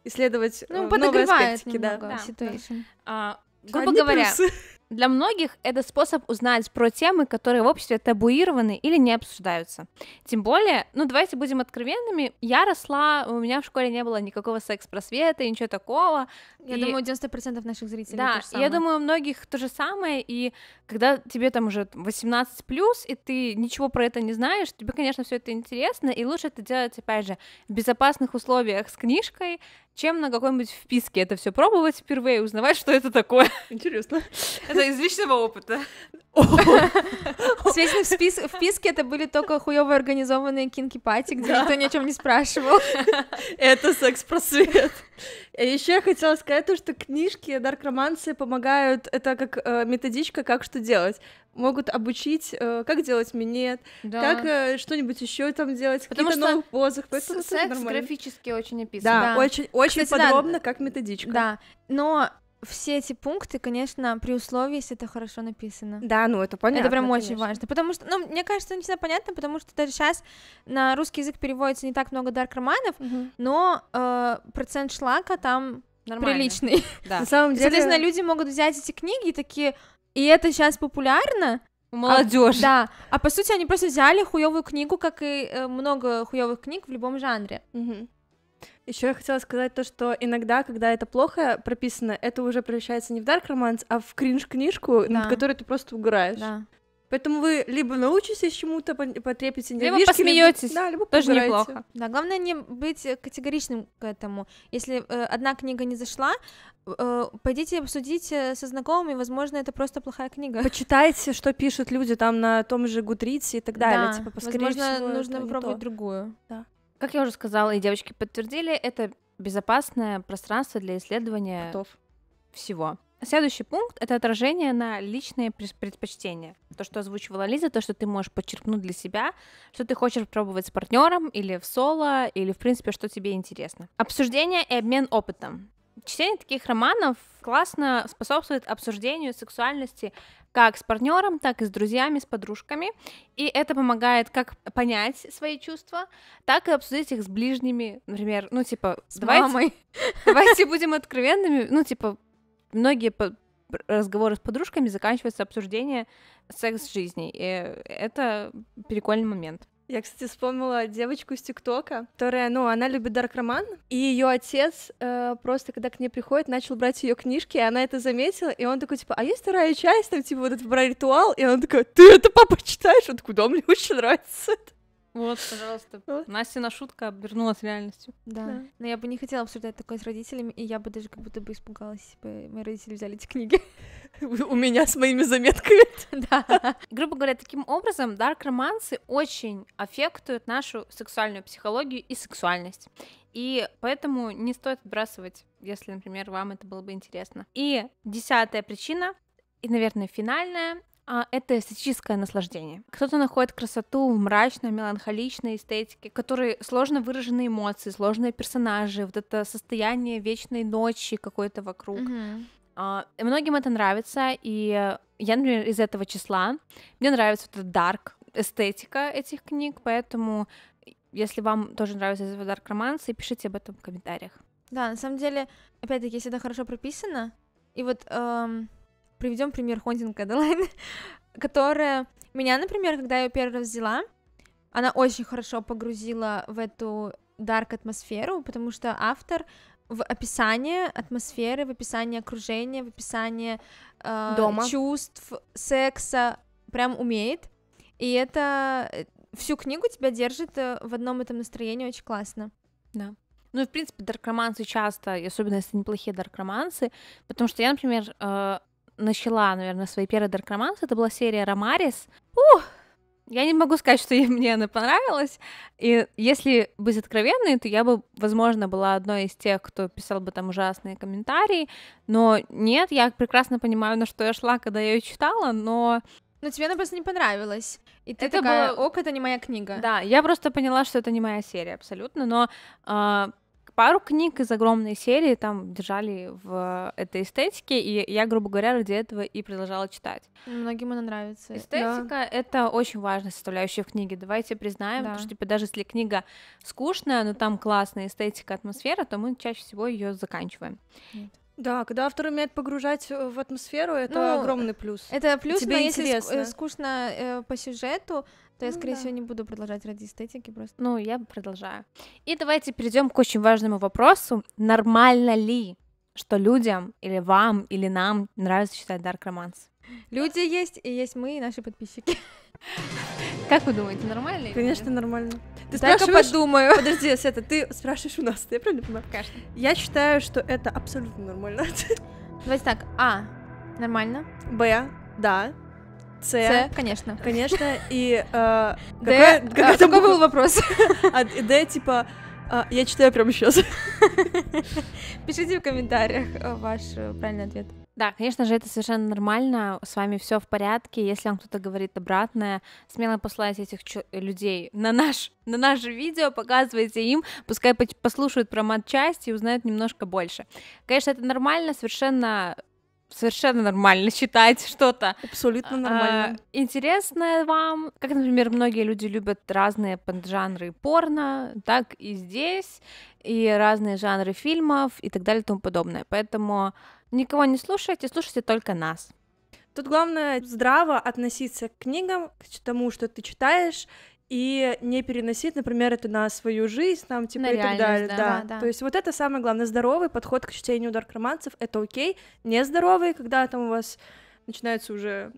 исследовать ну, э, новые аспектики, немного, да. да. Situation. А, грубо говоря, плюсы. Для многих это способ узнать про темы, которые в обществе табуированы или не обсуждаются. Тем более, ну давайте будем откровенными, я росла, у меня в школе не было никакого секс-просвета, ничего такого. Я и... думаю, 90% наших зрителей да, то я думаю, у многих то же самое, и когда тебе там уже 18 и ты ничего про это не знаешь, тебе, конечно, все это интересно, и лучше это делать, опять же, в безопасных условиях с книжкой, чем на какой-нибудь вписке это все пробовать впервые, узнавать, что это такое. Интересно. Это из личного опыта. Связаны в, спис... в списке это были только хуево организованные кинки-пати, где да. никто ни о чем не спрашивал. Это секс-просвет. Еще я хотела сказать то, что книжки дарк-романсы помогают, это как э, методичка, как что делать. Могут обучить, э, как делать минет, да. как э, что-нибудь еще там делать, Потому какие-то новых позах. Поэтому секс графически очень описан. Да, да. очень, очень Кстати, подробно, да, как методичка. Да, но все эти пункты, конечно, при условии, если это хорошо написано. Да, ну это понятно. Это прям конечно. очень важно, потому что, ну, мне кажется, не всегда понятно, потому что даже сейчас на русский язык переводится не так много дарк романов, угу. но э, процент шлака там Нормально. приличный. Да. На самом деле. Соответственно, люди могут взять эти книги и такие, и это сейчас популярно. Молодежь. А, да. А по сути они просто взяли хуевую книгу, как и э, много хуевых книг в любом жанре. Угу. Еще я хотела сказать то, что иногда, когда это плохо прописано, это уже превращается не в дарк романс, а в кринж-книжку, да. над которой ты просто угораешь. Да. Поэтому вы либо научитесь чему-то, потрепите либо посмеетесь, либо, да, либо тоже пограете. неплохо. Да, главное не быть категоричным к этому. Если э, одна книга не зашла, э, пойдите обсудите со знакомыми, возможно, это просто плохая книга. Почитайте, что пишут люди там на том же Гудрице и так далее, да, типа, поскорее возможно, всего, нужно попробовать другую. Да. Как я уже сказала, и девочки подтвердили, это безопасное пространство для исследования Готов. всего. Следующий пункт — это отражение на личные предпочтения. То, что озвучивала Лиза, то, что ты можешь подчеркнуть для себя, что ты хочешь пробовать с партнером или в соло, или, в принципе, что тебе интересно. Обсуждение и обмен опытом. Чтение таких романов классно способствует обсуждению сексуальности как с партнером, так и с друзьями, с подружками. И это помогает как понять свои чувства, так и обсудить их с ближними, например, ну, типа, с давайте, мамой. Давайте будем откровенными, ну, типа, многие разговоры с подружками заканчиваются обсуждение секс-жизни, и это прикольный момент. Я, кстати, вспомнила девочку из ТикТока, которая, ну, она любит дарк-роман, и ее отец э, просто, когда к ней приходит, начал брать ее книжки, и она это заметила, и он такой, типа, а есть вторая часть, там, типа, вот это про ритуал, и она такая, ты это, папа, читаешь? Он такой, да, мне очень нравится это. Вот, пожалуйста. Вот. Настина шутка обернулась реальностью. Да. да. Но я бы не хотела обсуждать такое с родителями, и я бы даже как будто бы испугалась, если бы мои родители взяли эти книги. У меня с моими заметками. Да. Грубо говоря, таким образом, дарк-романсы очень аффектуют нашу сексуальную психологию и сексуальность. И поэтому не стоит отбрасывать, если, например, вам это было бы интересно. И десятая причина, и, наверное, финальная, а это эстетическое наслаждение. Кто-то находит красоту в мрачной, меланхоличной эстетике, которые сложно выраженные эмоции, сложные персонажи, вот это состояние вечной ночи какой-то вокруг. Mm-hmm. Uh, многим это нравится, и я, например, из этого числа. Мне нравится вот эта дарк эстетика этих книг, поэтому если вам тоже нравится этот дарк романсы, пишите об этом в комментариях. Да, на самом деле, опять-таки, если это хорошо прописано, и вот эм, приведем пример Хонтинг Эделайн, которая меня, например, когда я ее первый раз взяла, она очень хорошо погрузила в эту дарк атмосферу, потому что автор в описании атмосферы, в описании окружения, в описании э, Дома. чувств, секса прям умеет. И это э, всю книгу тебя держит э, в одном этом настроении очень классно. Да. Ну в принципе, дарк романсы часто, особенно если неплохие дарк романсы, потому что я, например, э, начала, наверное, свои первые дарк-романсы, это была серия «Ромарис». Ух! Я не могу сказать, что мне она понравилась. И если быть откровенной, то я бы, возможно, была одной из тех, кто писал бы там ужасные комментарии. Но нет, я прекрасно понимаю, на что я шла, когда я ее читала, но... Но тебе она просто не понравилась. И ты это такая, было... ок, это не моя книга. Да, я просто поняла, что это не моя серия абсолютно, но э, пару книг из огромной серии там держали в этой эстетике, и я, грубо говоря, ради этого и продолжала читать. Многим она нравится. Эстетика да. — это очень важная составляющая в книге, давайте признаем, да. потому что, типа, даже если книга скучная, но там классная эстетика, атмосфера, то мы чаще всего ее заканчиваем. Нет. Да, когда автор умеет погружать э, в атмосферу, это ну, огромный плюс. Это плюс, Тебе но интересно. если э, скучно э, по сюжету, то я, ну скорее всего, не буду продолжать ради эстетики просто. Ну, я продолжаю. И давайте перейдем к очень важному вопросу. Нормально ли, что людям или вам, или нам нравится читать дарк романс? Люди есть, и есть мы, и наши подписчики. Как вы думаете, нормально? Конечно, нормально. Ты Дай спрашиваешь... подумаю. Подожди, Света, ты спрашиваешь у нас, я правильно понимаю? Конечно. Я считаю, что это абсолютно нормально. Давайте так, А, нормально. Б, да. С. конечно. Конечно, и... Э, Д, какой а, был вопрос? А Д, типа, а, я читаю прямо сейчас. Пишите в комментариях э, ваш э, правильный ответ. Да, конечно же, это совершенно нормально, с вами все в порядке. Если вам кто-то говорит обратное, смело посылайте этих людей на наш на наше видео, показывайте им, пускай послушают про часть и узнают немножко больше. Конечно, это нормально, совершенно совершенно нормально читать что-то. Абсолютно а, нормально. А, интересное вам, как, например, многие люди любят разные жанры порно, так и здесь, и разные жанры фильмов и так далее и тому подобное. Поэтому никого не слушайте, слушайте только нас. Тут главное здраво относиться к книгам, к тому, что ты читаешь, и не переносить, например, это на свою жизнь, там, типа, на и так далее. Да. Да. Да, То есть вот это самое главное. Здоровый подход к чтению дарк-романцев это окей. Нездоровый, когда там у вас начинаются уже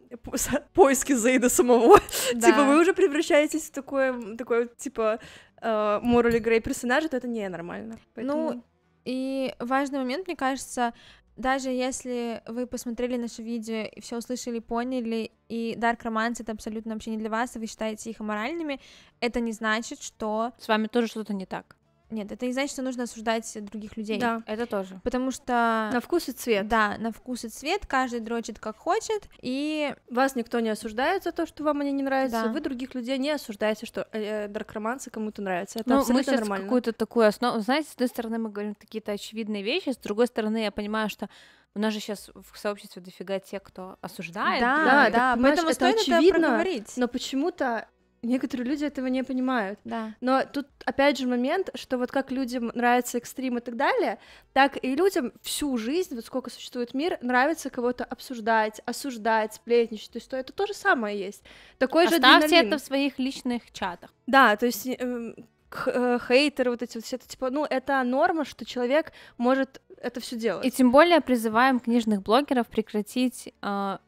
поиски Зейда самого. Да. типа вы уже превращаетесь в такое, такое типа, э, Морали Грей персонажа, то это ненормально. Ну, Поэтому... Ну, и важный момент, мне кажется, даже если вы посмотрели наше видео и все услышали, поняли, и дарк романс это абсолютно вообще не для вас, и вы считаете их аморальными, это не значит, что... С вами тоже что-то не так. Нет, это не значит, что нужно осуждать других людей. Да, это тоже. Потому что... На вкус и цвет. Да, на вкус и цвет, каждый дрочит как хочет, и... Вас никто не осуждает за то, что вам они не нравятся, да. вы других людей не осуждаете, что э, даркромансы э, кому-то нравятся, это ну, абсолютно мы нормально. какую-то такую основу... Знаете, с одной стороны мы говорим какие-то очевидные вещи, с другой стороны я понимаю, что у нас же сейчас в сообществе дофига тех, кто осуждает. Да, да, да поэтому это стоит очевидно, это проговорить. Но почему-то Некоторые люди этого не понимают. Да. Но тут опять же момент, что вот как людям нравится экстрим и так далее, так и людям всю жизнь, вот сколько существует мир, нравится кого-то обсуждать, осуждать, сплетничать. То есть то это то же самое есть. Такой Оставьте же адреналин. это в своих личных чатах. Да, то есть э, э, хейтеры, вот эти вот все, это типа, ну, это норма, что человек может это все делать. И тем более призываем книжных блогеров прекратить э,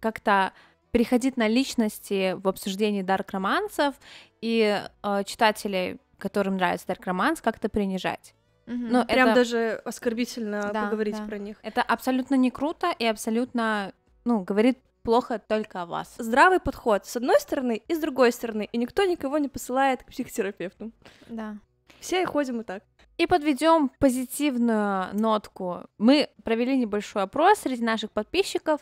как-то переходить на личности в обсуждении дарк романсов и э, читателей, которым нравится дарк-романс, как-то принижать. Ну, Прям это... даже оскорбительно да, поговорить да. про них. Это абсолютно не круто и абсолютно, ну, говорит плохо только о вас. Здравый подход с одной стороны и с другой стороны, и никто никого не посылает к психотерапевту. Да. Все и ходим и так. И подведем позитивную нотку. Мы провели небольшой опрос среди наших подписчиков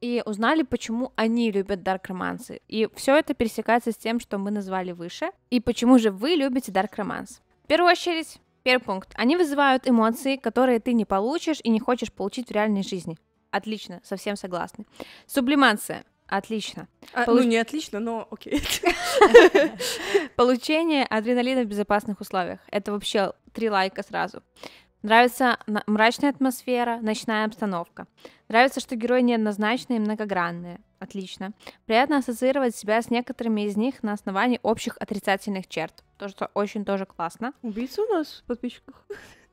и узнали, почему они любят дарк-романсы. И все это пересекается с тем, что мы назвали выше. И почему же вы любите дарк-романс? В первую очередь, первый пункт. Они вызывают эмоции, которые ты не получишь и не хочешь получить в реальной жизни. Отлично, совсем согласны. Сублимация. Отлично. А, Получ... Ну, не отлично, но окей. Получение адреналина в безопасных условиях. Это вообще три лайка сразу. Нравится мрачная атмосфера, ночная обстановка. Нравится, что герои неоднозначные и многогранные. Отлично. Приятно ассоциировать себя с некоторыми из них на основании общих отрицательных черт. То, что очень тоже классно. Убийца у нас в подписчиках.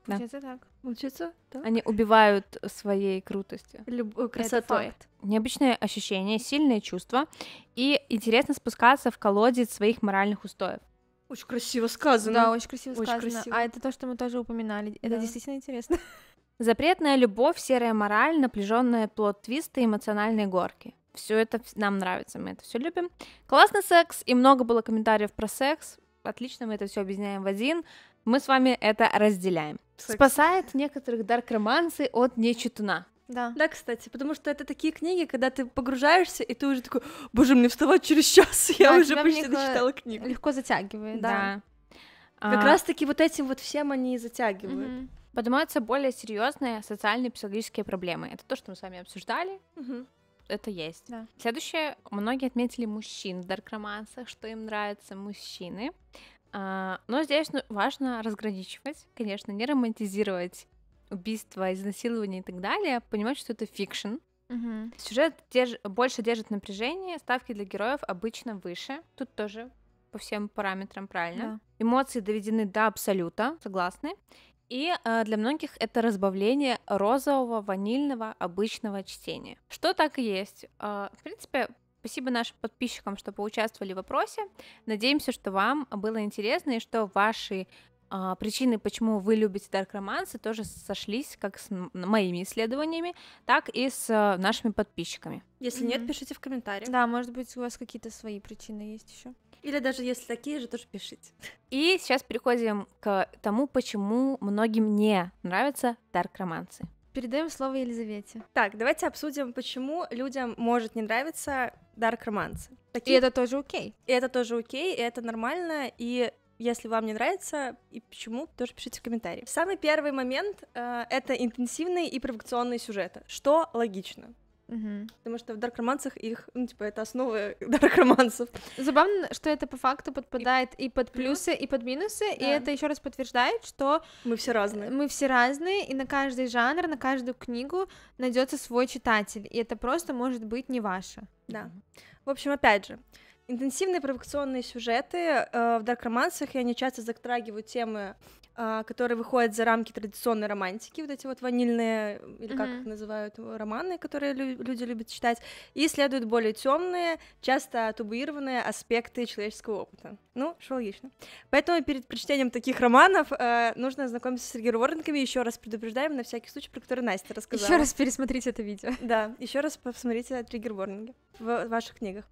Да. Получается так. Получается так. Они убивают своей крутостью. Люб... Э, красотой. Необычное ощущение, сильные чувства. И интересно спускаться в колодец своих моральных устоев. Очень красиво сказано. Да, очень красиво очень сказано. Красиво. А это то, что мы тоже упоминали. Это да. действительно интересно. Запретная любовь, серая мораль, напряженная плод твиста эмоциональные горки. Все это нам нравится, мы это все любим. Классный секс, и много было комментариев про секс. Отлично, мы это все объединяем в один. Мы с вами это разделяем. Секс. Спасает некоторых дарк-романсы от нечитуна. Да. Да, кстати, потому что это такие книги, когда ты погружаешься, и ты уже такой, боже, мне вставать через час, да, уже почти легко, э, дочитала книгу. Легко затягивает, да. да. Как а... раз-таки вот этим вот всем они и затягивают. Угу. Поднимаются более серьезные социальные психологические проблемы. Это то, что мы с вами обсуждали. Угу это есть. Да. Следующее, многие отметили мужчин в дарк-романсах, что им нравятся мужчины. А, но здесь ну, важно разграничивать, конечно, не романтизировать убийства, изнасилования и так далее, а понимать, что это фикшн. Угу. Сюжет держ... больше держит напряжение, ставки для героев обычно выше. Тут тоже по всем параметрам, правильно? Да. Эмоции доведены до абсолюта, согласны? И э, для многих это разбавление розового, ванильного, обычного чтения. Что так и есть. Э, в принципе, спасибо нашим подписчикам, что поучаствовали в вопросе. Надеемся, что вам было интересно и что ваши э, причины, почему вы любите дарк-романсы, тоже сошлись как с моими исследованиями, так и с э, нашими подписчиками. Если mm-hmm. нет, пишите в комментариях. Да, может быть, у вас какие-то свои причины есть еще. Или даже если такие же, тоже пишите. И сейчас переходим к тому, почему многим не нравятся дарк-романсы. Передаем слово Елизавете. Так, давайте обсудим, почему людям может не нравиться дарк-романсы. Такие... И это тоже окей. И это тоже окей, и это нормально, и если вам не нравится и почему, тоже пишите в комментарии. Самый первый момент э, это интенсивные и провокационные сюжеты, что логично. Угу. Потому что в дарк-романсах их, ну, типа, это основа дарк-романсов. Забавно, что это по факту подпадает и, и под плюсы, и под минусы, да. и это еще раз подтверждает, что... Мы все разные. Мы все разные, и на каждый жанр, на каждую книгу найдется свой читатель, и это просто может быть не ваше. Да. В общем, опять же, Интенсивные провокационные сюжеты э, в дарк-романсах, и они часто затрагивают темы, э, которые выходят за рамки традиционной романтики, вот эти вот ванильные, э, или mm-hmm. как их называют, романы, которые лю- люди любят читать, и следуют более темные, часто тубуированные аспекты человеческого опыта. Ну, что логично. Поэтому перед прочтением таких романов э, нужно ознакомиться с триггер-ворнингами еще раз предупреждаем на всякий случай, про который Настя рассказала. Еще раз пересмотрите это видео. Да, еще раз посмотрите триггер-ворнинги в ваших книгах.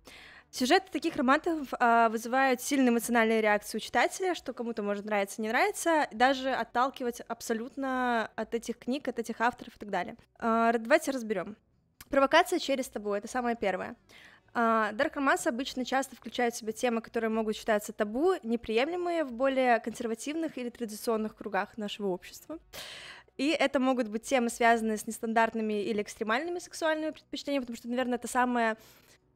Сюжеты таких романтов а, вызывают сильные эмоциональные реакции у читателя, что кому-то может нравиться, не нравится, даже отталкивать абсолютно от этих книг, от этих авторов и так далее. А, давайте разберем. Провокация через табу — это самое первое. Дарк романсы обычно часто включают в себя темы, которые могут считаться табу, неприемлемые в более консервативных или традиционных кругах нашего общества. И это могут быть темы, связанные с нестандартными или экстремальными сексуальными предпочтениями, потому что, наверное, это самое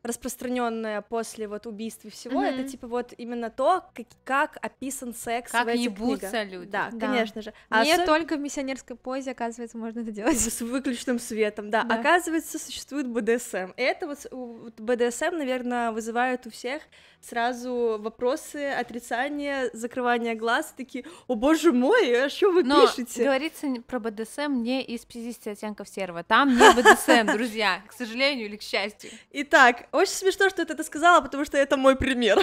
распространенная после вот убийств и всего, mm-hmm. это типа вот именно то, как, как описан секс как в этих ебутся книгах. люди. Да, да, конечно же. А Не особ... только в миссионерской позе, оказывается, можно это делать. С выключенным светом, да. да. Оказывается, существует БДСМ. И это вот, вот БДСМ, наверное, вызывает у всех сразу вопросы, отрицание закрывание глаз, такие, о боже мой, а что вы Но пишете? говорится про БДСМ не из 50 оттенков серого, там не БДСМ, друзья, к сожалению или к счастью. Итак, очень смешно, что ты это сказала, потому что это мой пример.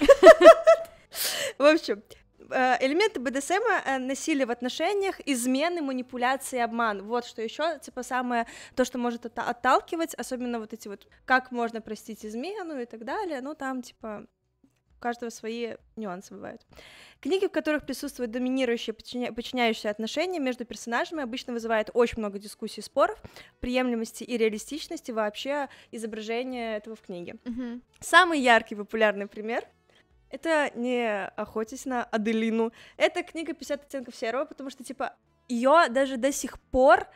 В общем, э, элементы БДСМа э, насилие в отношениях, измены, манипуляции, обман. Вот что еще, типа самое то, что может отталкивать, особенно вот эти вот, как можно простить измену и так далее. Ну там типа каждого свои нюансы бывают. Книги, в которых присутствует доминирующее подчиняющее отношение между персонажами, обычно вызывают очень много дискуссий и споров, приемлемости и реалистичности вообще изображения этого в книге. Угу. Самый яркий популярный пример это не охотись на Аделину. Это книга 50 оттенков серого, потому что, типа, ее даже до сих пор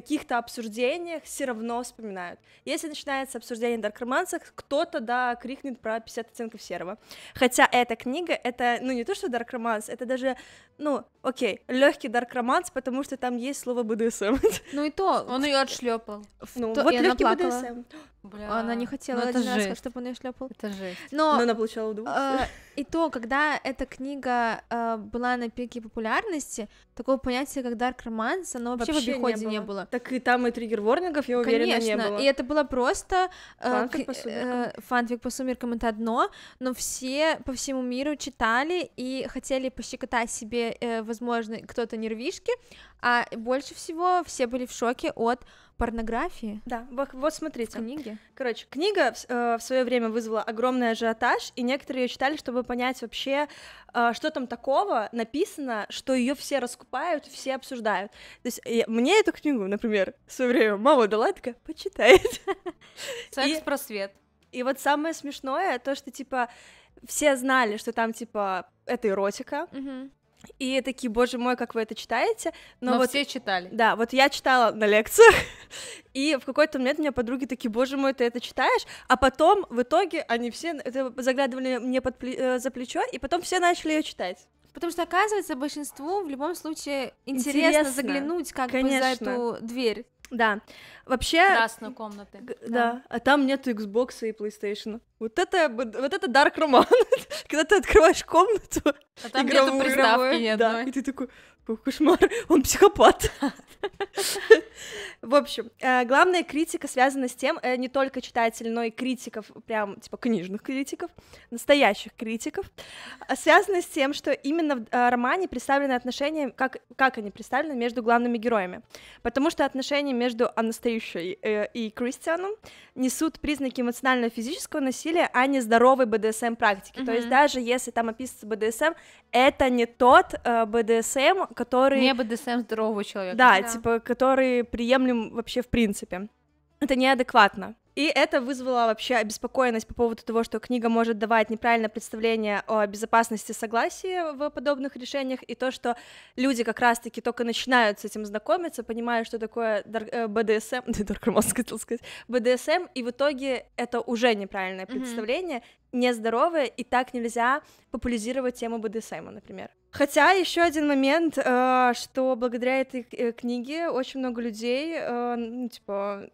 каких-то обсуждениях все равно вспоминают. Если начинается обсуждение Дарк Романса, кто-то, да, крикнет про 50 оттенков серого. Хотя эта книга, это, ну, не то, что Дарк Романс, это даже ну, окей, легкий дарк романс, потому что там есть слово БДСМ. Ну и то, он ее отшлепал. Ну, то, вот легкий БДСМ. Бля. Она не хотела ну, это один жесть. раз, чтобы он ее шлепал. Это жесть. Но, Но она получала удовольствие. Э, и то, когда эта книга э, была на пике популярности, такого понятия, как дарк романс, оно вообще, вообще в обиходе не было. не было. Так и там и триггер ворнингов, я уверена, Конечно, не было. И это было просто а, э, фанфик, к, по фанфик по сумеркам это одно, но все по всему миру читали и хотели пощекотать себе Э, возможно, кто-то нервишки, а больше всего все были в шоке от порнографии. Да, вот смотрите. Книги. Короче, книга э, в свое время вызвала огромный ажиотаж, и некоторые ее читали, чтобы понять вообще, э, что там такого написано, что ее все раскупают, все обсуждают. То есть я, мне эту книгу, например, в свое время мама дала, такая, почитает. Секс-просвет. И вот самое смешное, то, что, типа, все знали, что там, типа, это эротика, угу. И такие, боже мой, как вы это читаете? Но, Но вот, все читали. Да, вот я читала на лекциях, и в какой-то момент у меня подруги такие, боже мой, ты это читаешь? А потом, в итоге, они все это заглядывали мне под, э, за плечо, и потом все начали ее читать. Потому что, оказывается, большинству в любом случае интересно, интересно. заглянуть как Конечно. бы за эту дверь. Да. Вообще... Красную комнаты. да. да. А там нету Xbox и PlayStation. Вот это, вот это Dark Roman. Когда ты открываешь комнату... А там нету приставки ни одной. Да, и ты такой, какой кошмар, он психопат. В общем, э, главная критика связана с тем, э, не только читателей, но и критиков, прям типа книжных критиков, настоящих критиков, а связана с тем, что именно в э, романе представлены отношения, как, как они представлены между главными героями. Потому что отношения между Анастасией и Кристианом несут признаки эмоционально физического насилия, а не здоровой БДСМ-практики. Mm-hmm. То есть даже если там описывается БДСМ, это не тот БДСМ, который... Не БДСМ здорового человека. Да, да, типа, который приемлем вообще в принципе. Это неадекватно. И это вызвало вообще обеспокоенность по поводу того, что книга может давать неправильное представление о безопасности согласия в подобных решениях, и то, что люди как раз-таки только начинают с этим знакомиться, понимая, что такое э, БДСМ, хотел сказать, БДСМ, и в итоге это уже неправильное представление, mm-hmm. нездоровое, и так нельзя популяризировать тему БДСМ, например. Хотя еще один момент, э, что благодаря этой э, книге очень много людей, э, ну, типа,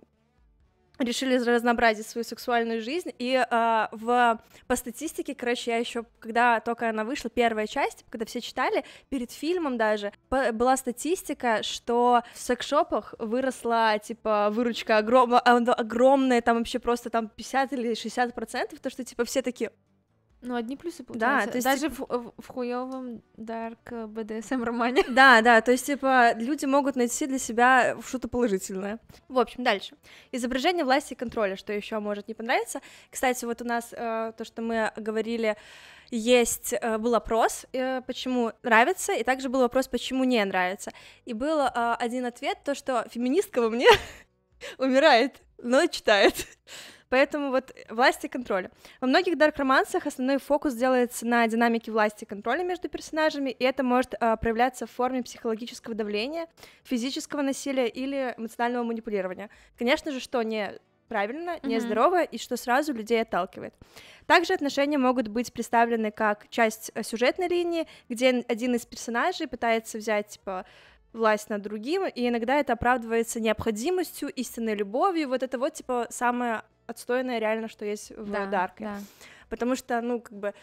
решили разнообразить свою сексуальную жизнь. И в, по статистике, короче, я еще, когда только она вышла, первая часть, когда все читали, перед фильмом даже, была статистика, что в секшопах выросла, типа, выручка огром, а, огромная, там вообще просто там 50 или 60 процентов, то что, типа, все такие, ну, одни плюсы получаются. Да, то есть... Даже тип... в, в хуёвом дарк БДСМ романе. Да, да, то есть, типа, люди могут найти для себя что-то положительное. В общем, дальше. Изображение власти и контроля, что еще может не понравиться. Кстати, вот у нас э, то, что мы говорили, есть, э, был опрос, э, почему нравится, и также был вопрос, почему не нравится. И был э, один ответ, то, что феминистка во мне умирает, но читает. Поэтому вот э, власти контроля. Во многих дарк-романсах основной фокус делается на динамике власти и контроля между персонажами, и это может э, проявляться в форме психологического давления, физического насилия или эмоционального манипулирования. Конечно же, что не правильно, нездорово, mm-hmm. и что сразу людей отталкивает. Также отношения могут быть представлены как часть э, сюжетной линии, где один из персонажей пытается взять, типа, власть над другим, и иногда это оправдывается необходимостью, истинной любовью, вот это вот, типа, самое отстойное реально, что есть в да, Дарке. Да. Потому что, ну, как бы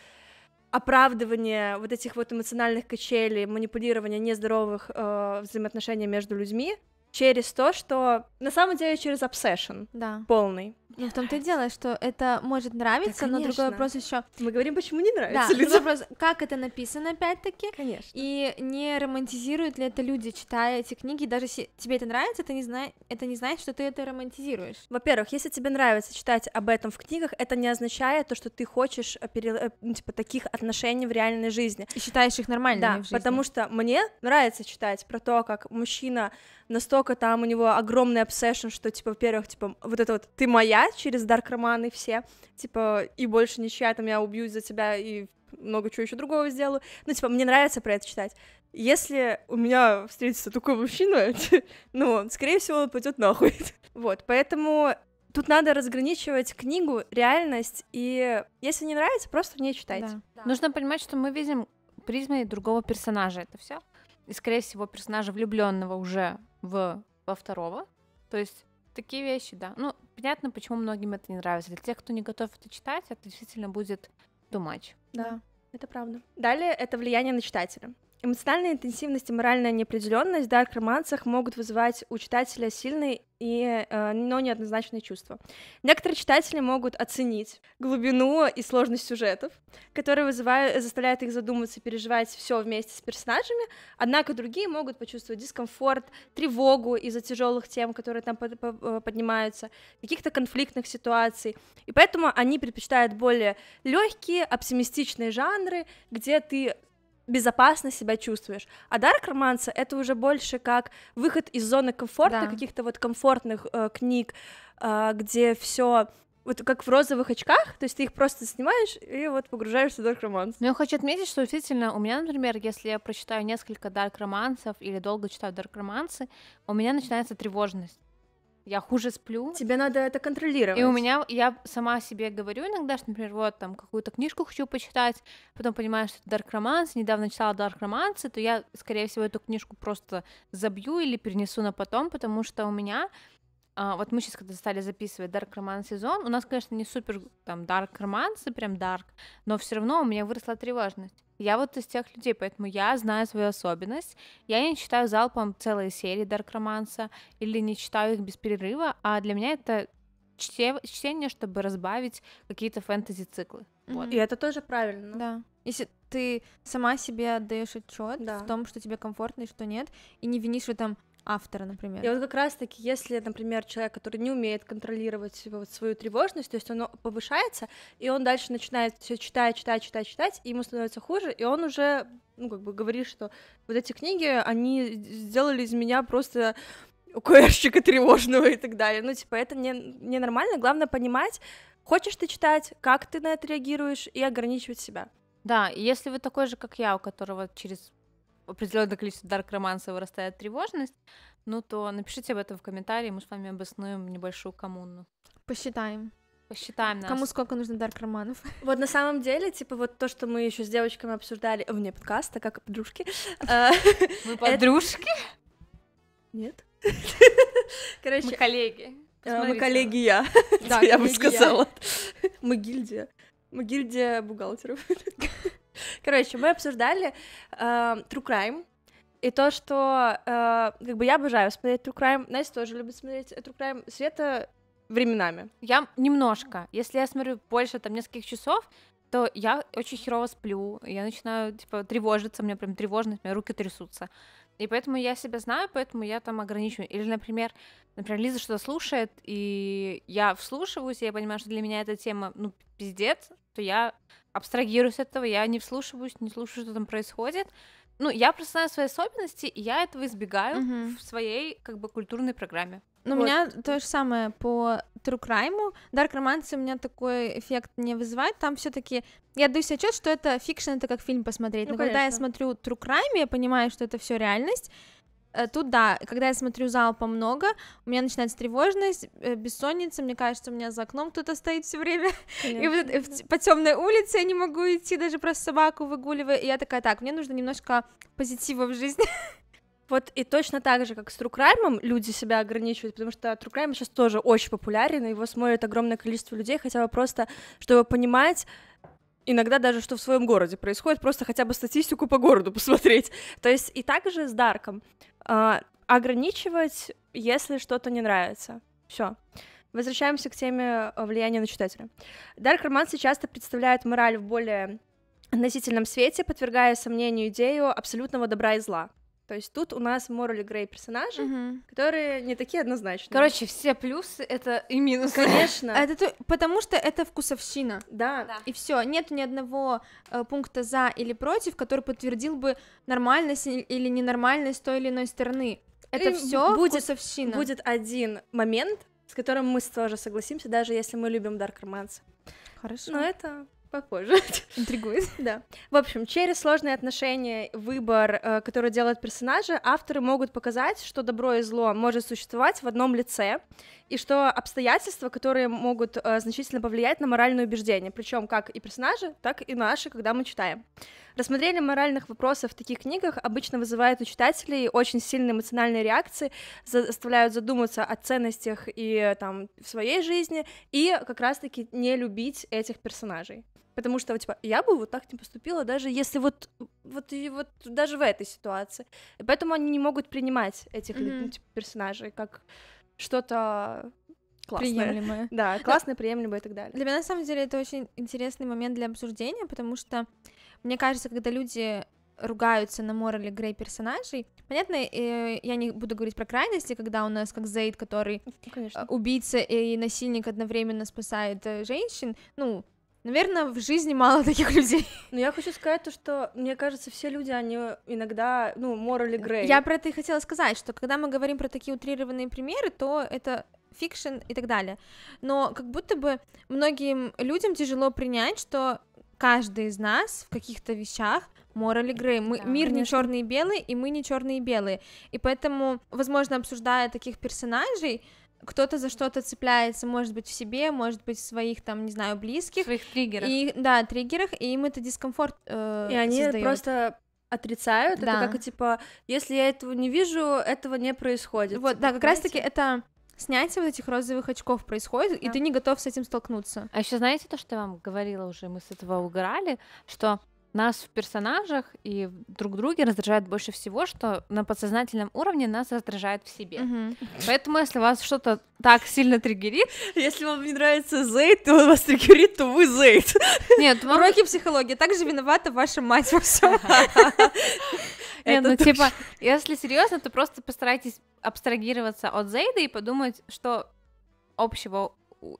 оправдывание вот этих вот эмоциональных качелей, манипулирование нездоровых э, взаимоотношений между людьми, через то, что на самом деле через обсессион да. полный. Нет, в том-то и дело, что это может нравиться, да, но другой вопрос еще. Мы говорим, почему не нравится да, людям. вопрос, как это написано, опять-таки. Конечно. И не романтизируют ли это люди, читая эти книги, даже если тебе это нравится, это не, зна... это не значит, что ты это романтизируешь. Во-первых, если тебе нравится читать об этом в книгах, это не означает то, что ты хочешь э, пере... Э, ну, типа, таких отношений в реальной жизни. И считаешь их нормальными Да, потому что мне нравится читать про то, как мужчина настолько там у него огромный обсессион, что, типа, во-первых, типа, вот это вот «ты моя» через Дарк Романы все, типа, и больше ничья, там, я убью за тебя и много чего еще другого сделаю. Ну, типа, мне нравится про это читать. Если у меня встретится такой мужчина, ну, скорее всего, он пойдет нахуй. Вот, поэтому тут надо разграничивать книгу, реальность, и если не нравится, просто не читайте. Да. Да. Нужно понимать, что мы видим призмой другого персонажа это все и, скорее всего, персонажа влюбленного уже в, во второго. То есть такие вещи, да. Ну, понятно, почему многим это не нравится. Для тех, кто не готов это читать, это действительно будет думач. Да, да, это правда. Далее это влияние на читателя. Эмоциональная интенсивность и моральная неопределенность в дарк-романсах могут вызывать у читателя сильный и, э, но неоднозначные чувства. Некоторые читатели могут оценить глубину и сложность сюжетов, которые вызывают, заставляют их задуматься и переживать все вместе с персонажами, однако другие могут почувствовать дискомфорт, тревогу из-за тяжелых тем, которые там э, поднимаются, каких-то конфликтных ситуаций, и поэтому они предпочитают более легкие, оптимистичные жанры, где ты безопасно себя чувствуешь. А дарк романса это уже больше как выход из зоны комфорта, да. каких-то вот комфортных э, книг, э, где все вот как в розовых очках, то есть ты их просто снимаешь и вот погружаешься в дарк романс. Но я хочу отметить, что действительно у меня, например, если я прочитаю несколько дарк романсов или долго читаю дарк романсы, у меня начинается тревожность я хуже сплю. Тебе надо это контролировать. И у меня, я сама себе говорю иногда, что, например, вот там какую-то книжку хочу почитать, потом понимаю, что это Dark Romance, недавно читала Dark Romance, то я, скорее всего, эту книжку просто забью или перенесу на потом, потому что у меня а, вот мы сейчас, когда стали записывать Dark Роман сезон, у нас, конечно, не супер там Dark романсы, прям Dark, но все равно у меня выросла тревожность. Я вот из тех людей, поэтому я знаю свою особенность. Я не читаю залпом целые серии Dark романса или не читаю их без перерыва, а для меня это чтение, чтобы разбавить какие-то фэнтези-циклы. Mm-hmm. Вот. И это тоже правильно. Да. Если ты сама себе отдаешь отчет да. в том, что тебе комфортно и что нет, и не винишь в этом автора, например. И вот как раз-таки, если, например, человек, который не умеет контролировать вот свою тревожность, то есть он повышается, и он дальше начинает все читать, читать, читать, читать, и ему становится хуже, и он уже, ну, как бы говорит, что вот эти книги, они сделали из меня просто укрщика тревожного и так далее. Ну, типа, это Не, не нормально. Главное понимать, хочешь ты читать, как ты на это реагируешь, и ограничивать себя. Да, если вы такой же, как я, у которого через определенное количество дарк романса вырастает тревожность, ну то напишите об этом в комментарии, мы с вами обоснуем небольшую коммуну. Посчитаем. Посчитаем нас. Кому сколько нужно дарк романов? Вот на самом деле, типа, вот то, что мы еще с девочками обсуждали э, вне подкаста, как подружки. А, мы подружки? Нет. Короче, мы коллеги. А, мы коллеги я, Да. я бы сказала. Мы гильдия. Мы гильдия бухгалтеров. Короче, мы обсуждали э, True Crime, и то, что э, как бы я обожаю смотреть True Crime, Настя тоже любит смотреть э, True Crime, Света временами. Я немножко, если я смотрю больше там нескольких часов, то я очень херово сплю, я начинаю, типа, тревожиться, у меня прям тревожность, у меня руки трясутся. И поэтому я себя знаю, поэтому я там ограничиваю. Или, например, например, Лиза что-то слушает, и я вслушиваюсь, и я понимаю, что для меня эта тема, ну, пиздец, то я абстрагируюсь от этого, я не вслушиваюсь, не слушаю, что там происходит. Ну, я просто знаю свои особенности, и я этого избегаю угу. в своей, как бы, культурной программе. Ну, вот. у меня то же самое по True Crime. Dark Romance у меня такой эффект не вызывает. Там все таки я даю себе отчет, что это фикшн, это как фильм посмотреть. Ну, Но конечно. когда я смотрю True Crime, я понимаю, что это все реальность, Э, тут да, когда я смотрю залпа много, у меня начинается тревожность, э, бессонница, мне кажется, у меня за окном кто-то стоит все время, Конечно, и вот да. Э, в, по темной улице я не могу идти, даже просто собаку выгуливаю, и я такая, так, мне нужно немножко позитива в жизни. Вот и точно так же, как с Трукраймом, люди себя ограничивают, потому что Трукрайм сейчас тоже очень популярен, и его смотрит огромное количество людей, хотя бы просто, чтобы понимать, иногда даже что в своем городе происходит, просто хотя бы статистику по городу посмотреть. То есть и также с Дарком. А, ограничивать, если что-то не нравится. Все. Возвращаемся к теме э, влияния на читателя. Дарк романсы часто представляют мораль в более относительном свете, подвергая сомнению идею абсолютного добра и зла. То есть тут у нас Морли грей персонажи, угу. которые не такие однозначные. Короче, все плюсы это и минусы. Конечно. А это то, потому что это вкусовщина. Да. да. И все, нет ни одного э, пункта за или против, который подтвердил бы нормальность или ненормальность той или иной стороны. Это все будет вкусовщина. Будет один момент, с которым мы тоже согласимся, даже если мы любим Дарк Романс. Хорошо. Но это Попозже. Интригует. да. В общем, через сложные отношения, выбор, э, который делают персонажи, авторы могут показать, что добро и зло может существовать в одном лице, и что обстоятельства, которые могут э, значительно повлиять на моральное убеждение, причем как и персонажи, так и наши, когда мы читаем. Рассмотрение моральных вопросов в таких книгах обычно вызывает у читателей очень сильные эмоциональные реакции, заставляют задуматься о ценностях и там в своей жизни, и как раз-таки не любить этих персонажей. Потому что, типа, я бы вот так не поступила, даже если вот, вот, и вот даже в этой ситуации. И поэтому они не могут принимать этих mm-hmm. персонажей как что-то классное. Приемлемое. Да, классное, приемлемое и так далее. Для меня, на самом деле, это очень интересный момент для обсуждения, потому что, мне кажется, когда люди ругаются на морали грей персонажей. Понятно, э, я не буду говорить про крайности, когда у нас как Зейд, который ну, Конечно. Э, убийца и насильник одновременно спасает э, женщин. Ну, Наверное, в жизни мало таких людей. Но ну, я хочу сказать то, что, мне кажется, все люди, они иногда, ну, морали грей. Я про это и хотела сказать, что когда мы говорим про такие утрированные примеры, то это фикшн и так далее. Но как будто бы многим людям тяжело принять, что каждый из нас в каких-то вещах морали грей. Мы, да, мир конечно. не черный и белый, и мы не черные и белые. И поэтому, возможно, обсуждая таких персонажей, кто-то за что-то цепляется, может быть, в себе, может быть, в своих, там, не знаю, близких. В своих триггерах. И, да, триггерах, и им это дискомфорт э, И они создаёт. просто отрицают, да. это как, типа, если я этого не вижу, этого не происходит. Вот, да, как раз-таки это снятие вот этих розовых очков происходит, да. и ты не готов с этим столкнуться. А еще знаете то, что я вам говорила уже, мы с этого угорали, что нас в персонажах и друг друге раздражает больше всего, что на подсознательном уровне нас раздражает в себе. Угу. Поэтому, если вас что-то так сильно триггерит... Если вам не нравится Зейд, то вас триггерит, то вы Зейд. Нет, вам... Уроки психологии. Также виновата ваша мать во всем. Нет, ну типа, если серьезно, то просто постарайтесь абстрагироваться от Зейда и подумать, что общего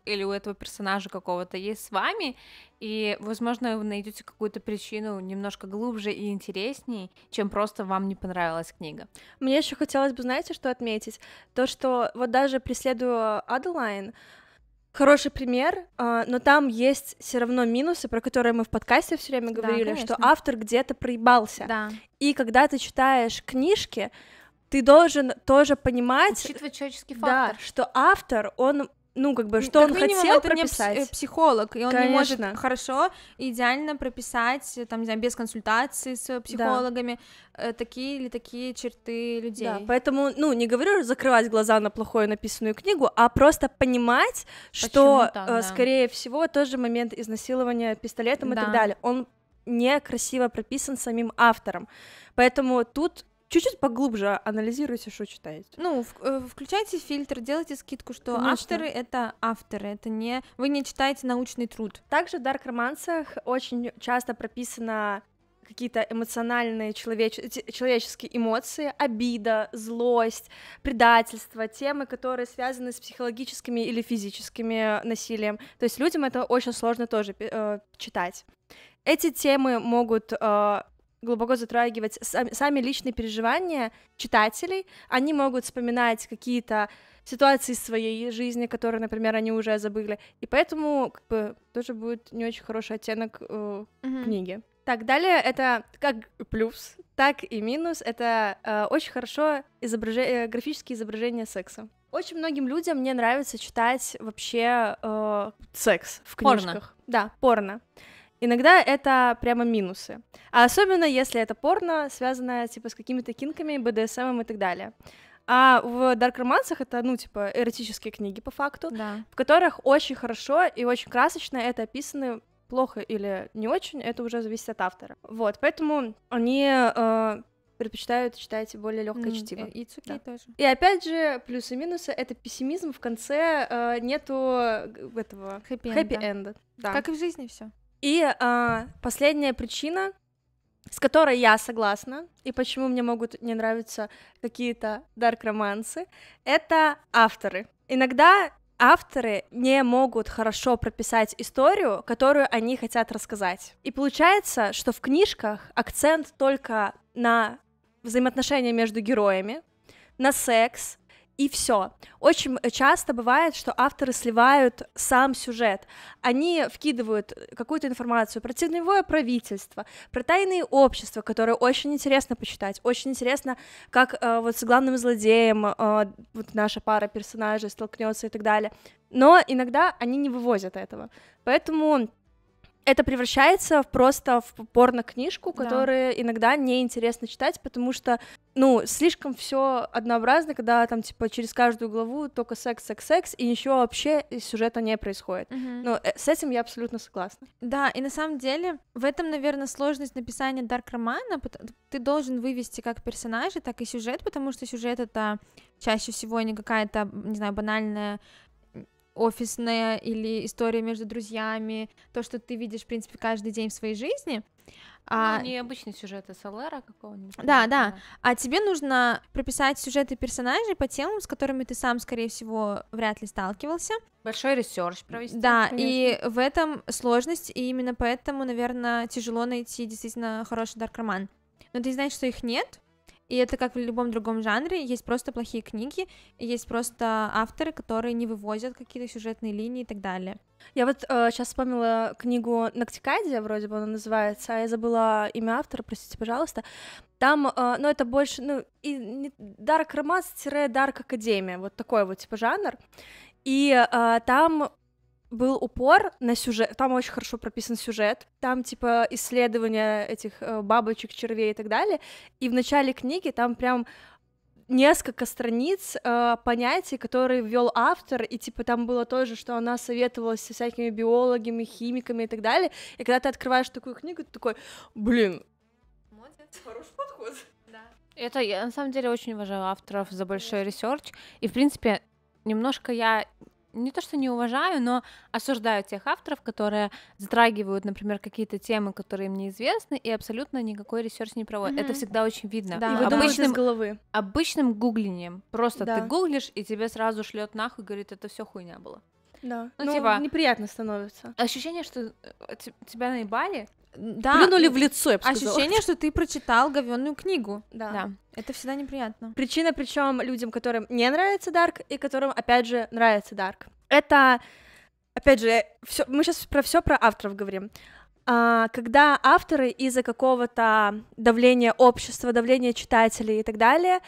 или у этого персонажа какого-то есть с вами, и, возможно, вы найдете какую-то причину немножко глубже и интереснее, чем просто вам не понравилась книга. Мне еще хотелось бы, знаете, что отметить? То, что вот даже преследуя адлайн хороший пример, а, но там есть все равно минусы, про которые мы в подкасте все время говорили, да, что автор где-то проебался. Да. И когда ты читаешь книжки, ты должен тоже понимать, Учитывать человеческий фактор. Да, что автор, он ну, как бы, ну, что как он минимум, хотел это прописать. не э, психолог, и он Конечно. не может хорошо, идеально прописать, э, там, не знаю, без консультации с э, психологами, да. такие или такие черты людей. Да, поэтому, ну, не говорю закрывать глаза на плохую написанную книгу, а просто понимать, Почему что, так, да. скорее всего, тот же момент изнасилования пистолетом да. и так далее, он некрасиво прописан самим автором. Поэтому тут чуть-чуть поглубже анализируйте, что читаете. Ну, в, э, включайте фильтр, делайте скидку, что Конечно. авторы — это авторы, это не... Вы не читаете научный труд. Также в дарк-романсах очень часто прописано какие-то эмоциональные человеч... человеческие эмоции, обида, злость, предательство, темы, которые связаны с психологическими или физическими насилием. То есть людям это очень сложно тоже э, читать. Эти темы могут э, глубоко затрагивать сами, сами личные переживания читателей. Они могут вспоминать какие-то ситуации из своей жизни, которые, например, они уже забыли. И поэтому как бы, тоже будет не очень хороший оттенок э, mm книги. Так, далее это как плюс, так и минус. Это э, очень хорошо изображе... Э, графические изображения секса. Очень многим людям мне нравится читать вообще э, секс в книжках. Порно. Да, порно. Иногда это прямо минусы. А особенно, если это порно, связанное, типа, с какими-то кинками, БДСМом эм и так далее. А в дарк-романсах это, ну, типа, эротические книги, по факту, да. в которых очень хорошо и очень красочно это описано плохо или не очень, это уже зависит от автора. Вот, поэтому они э, предпочитают читать более легкое mm, чтиво. И, и цуки да. тоже. И опять же, плюсы и минусы — это пессимизм, в конце э, нету этого... Хэппи-энда. Хэппи да. Как и в жизни все. И э, последняя причина, с которой я согласна, и почему мне могут не нравиться какие-то дарк-романсы, это авторы. Иногда авторы не могут хорошо прописать историю, которую они хотят рассказать. И получается, что в книжках акцент только на взаимоотношения между героями, на секс, и все. Очень э, часто бывает, что авторы сливают сам сюжет. Они вкидывают какую-то информацию про теневое правительство, про тайные общества, которые очень интересно почитать, очень интересно, как э, вот с главным злодеем э, вот наша пара персонажей столкнется и так далее. Но иногда они не вывозят этого. Поэтому это превращается в просто в порно-книжку, которую да. иногда неинтересно читать, потому что, ну, слишком все однообразно, когда там, типа, через каждую главу только секс, секс, секс, и еще вообще сюжета не происходит. Угу. Ну, Но э, с этим я абсолютно согласна. Да, и на самом деле в этом, наверное, сложность написания дарк-романа. Ты должен вывести как персонажа, так и сюжет, потому что сюжет — это чаще всего не какая-то, не знаю, банальная офисная или история между друзьями, то, что ты видишь, в принципе, каждый день в своей жизни. А ну, а... не обычный сюжет СЛР, какого-нибудь. Да, да, да. А тебе нужно прописать сюжеты персонажей по темам, с которыми ты сам, скорее всего, вряд ли сталкивался. Большой ресерч провести. Да, конечно. и в этом сложность, и именно поэтому, наверное, тяжело найти действительно хороший дарк-роман. Но ты знаешь, что их нет, и это как в любом другом жанре, есть просто плохие книги, есть просто авторы, которые не вывозят какие-то сюжетные линии и так далее. Я вот э, сейчас вспомнила книгу Нактикадия, вроде бы она называется, а я забыла имя автора, простите, пожалуйста. Там, э, ну, это больше, ну, и, дарк романс-дарк академия, вот такой вот, типа, жанр. И э, там был упор на сюжет, там очень хорошо прописан сюжет, там типа исследования этих э, бабочек, червей и так далее, и в начале книги там прям несколько страниц э, понятий, которые ввел автор, и типа там было то же, что она советовалась со всякими биологами, химиками и так далее. И когда ты открываешь такую книгу, ты такой, блин, молодец, хороший подход. Да. Это я на самом деле очень уважаю авторов за большой ресерч, и в принципе немножко я не то что не уважаю, но осуждаю тех авторов, которые затрагивают, например, какие-то темы, которые им известны и абсолютно никакой ресерч не проводят. Mm-hmm. Это всегда очень видно. Да. И обычным, из головы. обычным гуглением. Просто да. ты гуглишь, и тебе сразу шлет нахуй, говорит, это все хуйня было. Да. Ну, ну, типа... неприятно становится. Ощущение, что э, тебя наебали, да, плюнули в лицо, я бы Ощущение, что ты прочитал говенную книгу. Да. да. Это всегда неприятно. Причина, причем людям, которым не нравится Дарк, и которым, опять же, нравится Дарк. Это, опять же, все. мы сейчас про все про авторов говорим. А, когда авторы из-за какого-то давления общества, давления читателей и так далее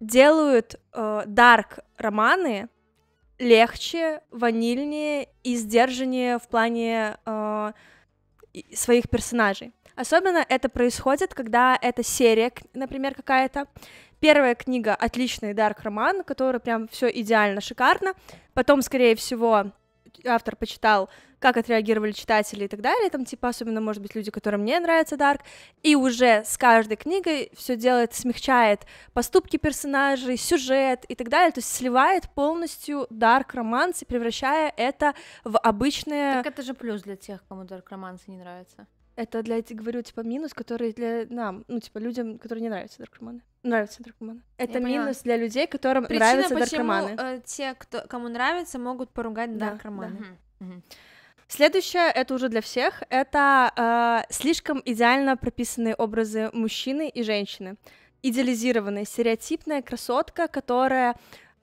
делают э, дарк романы легче, ванильнее и сдержаннее в плане э, своих персонажей. Особенно это происходит, когда это серия, например, какая-то. Первая книга — отличный дарк-роман, который прям все идеально, шикарно. Потом, скорее всего, автор почитал, как отреагировали читатели и так далее, там типа особенно, может быть, люди, которым не нравится Дарк, и уже с каждой книгой все делает, смягчает поступки персонажей, сюжет и так далее, то есть сливает полностью Дарк романс и превращая это в обычное... Так это же плюс для тех, кому Дарк романсы не нравятся. Это для, говорю, типа, минус, который для нам, ну, типа, людям, которые не нравятся наркоманы. Нравятся наркоманы. Это Я минус поняла. для людей, которым Причина, нравятся почему, Причина Э, те, кто, кому нравится, могут поругать да, Да. Следующее, это уже для всех, это э, слишком идеально прописанные образы мужчины и женщины. Идеализированная, стереотипная красотка, которая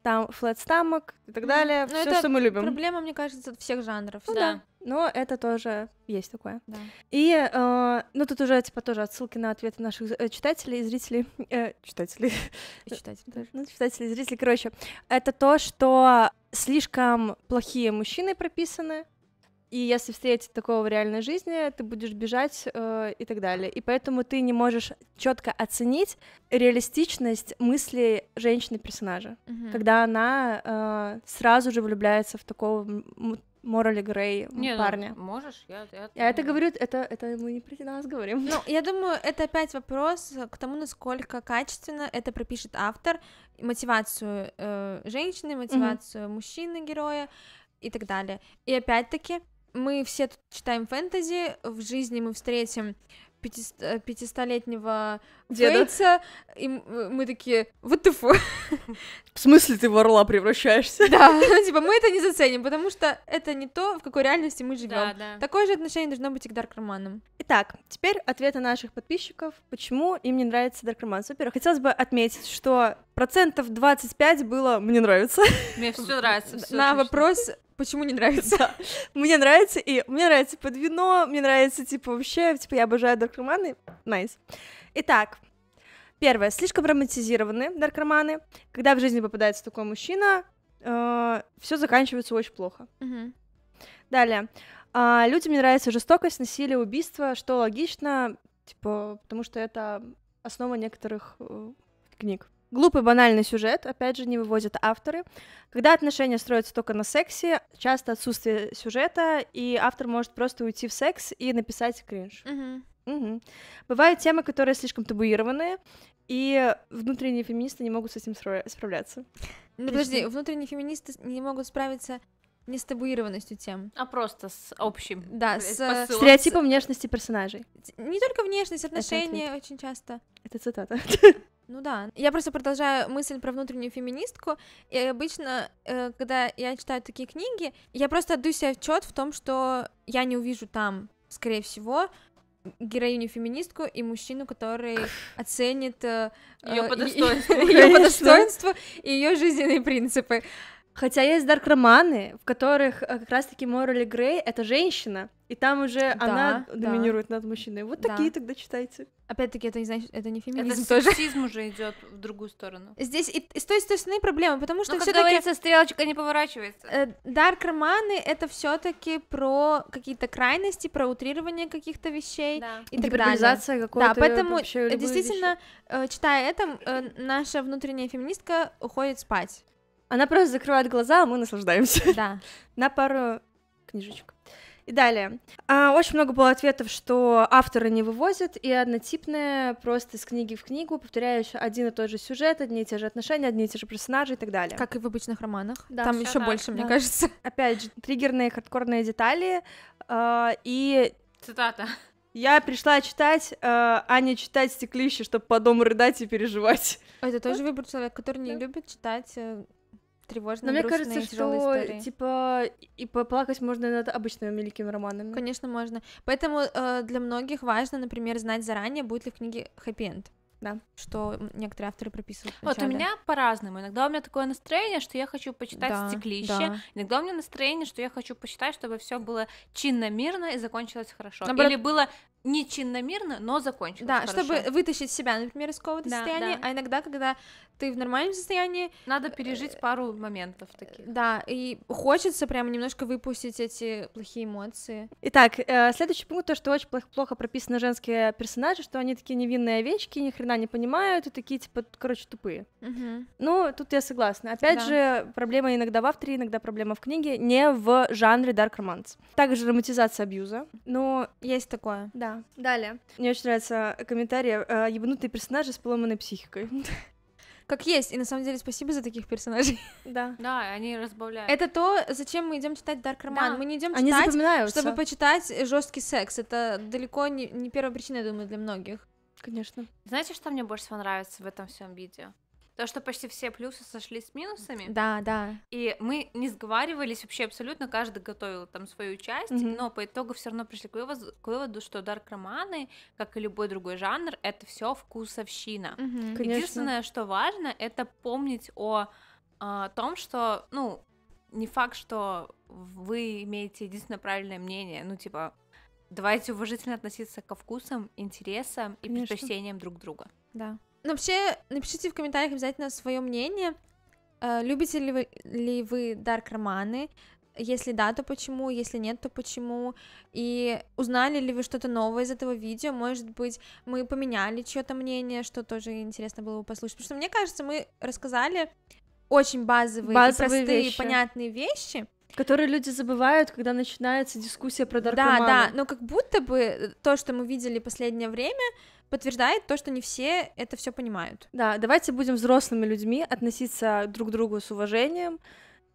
там флэт стамок и так далее, mm. Ну, все, что мы любим. Проблема, мне кажется, всех жанров. Ну, да. да но это тоже есть такое. Да. И, э, ну, тут уже, типа, тоже отсылки на ответы наших э, читателей и зрителей. Э, читателей. И читателей тоже. Ну, читателей и зрителей, короче. Это то, что слишком плохие мужчины прописаны, и если встретить такого в реальной жизни, ты будешь бежать э, и так далее. И поэтому ты не можешь четко оценить реалистичность мыслей женщины-персонажа, Mm -hmm. когда она э, сразу же влюбляется в такого Морали Грей не, ну, парня. Ну, можешь, я, я... Я это говорю, это, это мы не про нас говорим. Ну, я думаю, это опять вопрос к тому, насколько качественно это пропишет автор, мотивацию э, женщины, мотивацию mm-hmm. мужчины-героя и так далее. И опять-таки, мы все тут читаем фэнтези, в жизни мы встретим э, пятистолетнего деда. и э, мы такие, вот ты фу. В смысле ты в орла превращаешься? Да, ну типа мы это не заценим, потому что это не то, в какой реальности мы живем. Да, да. Такое же отношение должно быть и к Даркроманам. Итак, теперь ответы наших подписчиков, почему им не нравится Даркроман. Во-первых, хотелось бы отметить, что процентов 25 было «мне нравится». Мне все нравится. Всё На отлично. вопрос Почему не нравится? Да. Мне нравится, и мне нравится под вино, мне нравится, типа, вообще, типа, я обожаю Даркроманы. Найс. Nice. Итак, первое. Слишком романтизированы наркоманы. Когда в жизни попадается такой мужчина, э, все заканчивается очень плохо. Угу. Далее. Э, людям не нравится жестокость, насилие, убийство, что логично, типа, потому что это основа некоторых э, книг. Глупый банальный сюжет, опять же, не вывозят авторы. Когда отношения строятся только на сексе, часто отсутствие сюжета, и автор может просто уйти в секс и написать кринж. Угу. Угу. Бывают темы, которые слишком табуированные, и внутренние феминисты не могут с этим справ- справляться. Ну, подожди, внутренние феминисты не могут справиться не с табуированностью тем. А просто с общим. Да, с посылом. стереотипом внешности персонажей. Не только внешность, отношения очень часто. Это цитата. Ну да. Я просто продолжаю мысль про внутреннюю феминистку. И обычно, э, когда я читаю такие книги, я просто отдаю себе отчет в том, что я не увижу там, скорее всего, героиню-феминистку и мужчину, который оценит э, ее э, по достоинству, и ее жизненные принципы. Хотя есть дарк-романы, в которых э, как раз-таки Морали Грей — это женщина, и там уже да, она да. доминирует над мужчиной. Вот да. такие тогда читайте. Опять-таки, это не значит, это не феминизм это тоже. сексизм уже идет в другую сторону. Здесь и, и с той, с той стороны проблема, потому что ну, все-таки. говорится, стрелочка не поворачивается. Э, дарк романы это все-таки про какие-то крайности, про утрирование каких-то вещей да. и так далее. какой-то. Да, поэтому действительно вещи. Э, читая это, наша внутренняя феминистка уходит спать. Она просто закрывает глаза, а мы наслаждаемся. Да. На пару книжечек. И далее. А, очень много было ответов, что авторы не вывозят, и однотипные просто с книги в книгу, повторяешь один и тот же сюжет, одни и те же отношения, одни и те же персонажи и так далее. Как и в обычных романах. Да, Там еще так, больше, да. мне кажется. Опять же, триггерные, хардкорные детали. Э, и... Цитата. Я пришла читать, э, а не читать стеклище, чтобы по дому рыдать и переживать. Это тоже выбор человека, который не да. любит читать э, тревожные, Но мне кажется, что истории. типа и поплакать можно над обычными великими романами. Конечно, можно. Поэтому э, для многих важно, например, знать заранее, будет ли в книге хэппи-энд. Да. Что некоторые авторы прописывают. Вот у меня по-разному. Иногда у меня такое настроение, что я хочу почитать да, стеклище. Да. Иногда у меня настроение, что я хочу почитать, чтобы все было чинно, мирно и закончилось хорошо. Наоборот... Или было не чинно-мирно, но закончилось. Да, хорошо. чтобы вытащить себя, например, из какого-то да, состояния, да. а иногда, когда ты в нормальном состоянии... Надо э, пережить э, пару моментов таких. Да, и хочется прямо немножко выпустить эти плохие эмоции. Итак, э, следующий пункт, то, что очень плохо прописаны женские персонажи, что они такие невинные овечки, ни хрена не понимают, и такие, типа, короче, тупые. Угу. Ну, тут я согласна. Опять да. же, проблема иногда в авторе, иногда проблема в книге, не в жанре дарк романс. Также романтизация абьюза. Но есть такое. Да далее. Мне очень нравится комментарий э, «Ебанутые персонажи с поломанной психикой». Как есть, и на самом деле спасибо за таких персонажей. Да. Да, они разбавляют. Это то, зачем мы идем читать Дарк Роман. Да. Мы не идем читать, они запоминаются. чтобы почитать жесткий секс. Это далеко не, не первая причина, я думаю, для многих. Конечно. Знаете, что мне больше всего нравится в этом всем видео? То, что почти все плюсы сошли с минусами. Да, да. И мы не сговаривались вообще абсолютно, каждый готовил там свою часть, mm-hmm. но по итогу все равно пришли к выводу, к выводу, что дарк романы, как и любой другой жанр, это все вкусовщина. Mm-hmm. Конечно. Единственное, что важно, это помнить о, о а, том, что, ну, не факт, что вы имеете единственное правильное мнение, ну, типа, давайте уважительно относиться ко вкусам, интересам и Конечно. предпочтениям друг друга. Да. Ну, вообще, напишите в комментариях обязательно свое мнение. Э, любите ли вы, ли вы дарк-романы? Если да, то почему? Если нет, то почему? И узнали ли вы что-то новое из этого видео? Может быть, мы поменяли чье-то мнение, что тоже интересно было бы послушать. Потому что, мне кажется, мы рассказали очень базовые, базовые простые, вещи. понятные вещи. Которые люди забывают, когда начинается дискуссия про даркоману. Да, да, но как будто бы то, что мы видели последнее время, подтверждает то, что не все это все понимают. Да, давайте будем взрослыми людьми, относиться друг к другу с уважением,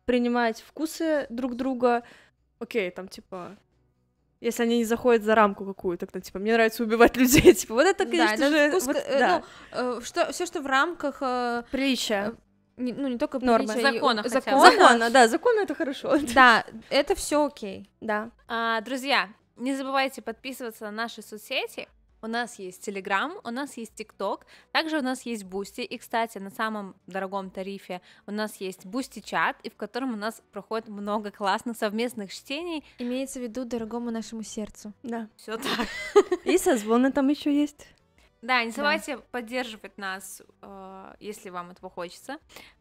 принимать вкусы друг друга. Окей, там типа если они не заходят за рамку какую-то, тогда типа мне нравится убивать людей, типа вот это конечно да, же вкус, вот, э, да. ну, э, что все что в рамках э, приличия э, не, ну не только нормы закона, и, закона, закона, да, закона это хорошо. Да, это все окей. Да. А, друзья, не забывайте подписываться на наши соцсети. У нас есть Telegram, у нас есть TikTok, также у нас есть Boosty, и, кстати, на самом дорогом тарифе у нас есть Boosty чат, и в котором у нас проходит много классных совместных чтений. Имеется в виду дорогому нашему сердцу. Да. Все так. И созвоны там еще есть. Да, не забывайте да. поддерживать нас, э, если вам этого хочется.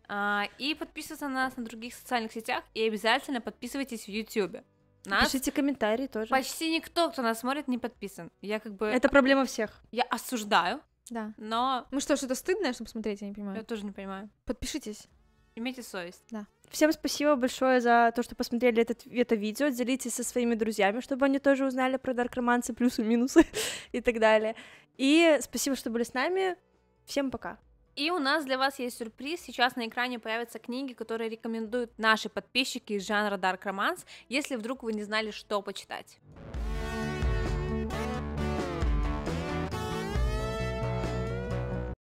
А, и подписываться на нас на других социальных сетях. И обязательно подписывайтесь в YouTube. Нас Пишите комментарии тоже. Почти никто, кто нас смотрит, не подписан. Я как бы... Это проблема всех. Я осуждаю. Да. Но... Ну что, что-то стыдное, чтобы смотреть, я не понимаю. Я тоже не понимаю. Подпишитесь. Имейте совесть. Да. Всем спасибо большое за то, что посмотрели этот, это видео. Делитесь со своими друзьями, чтобы они тоже узнали про дарк-романсы, плюсы, минусы и так далее. И спасибо, что были с нами. Всем пока. И у нас для вас есть сюрприз. Сейчас на экране появятся книги, которые рекомендуют наши подписчики из жанра Dark Romance, если вдруг вы не знали, что почитать.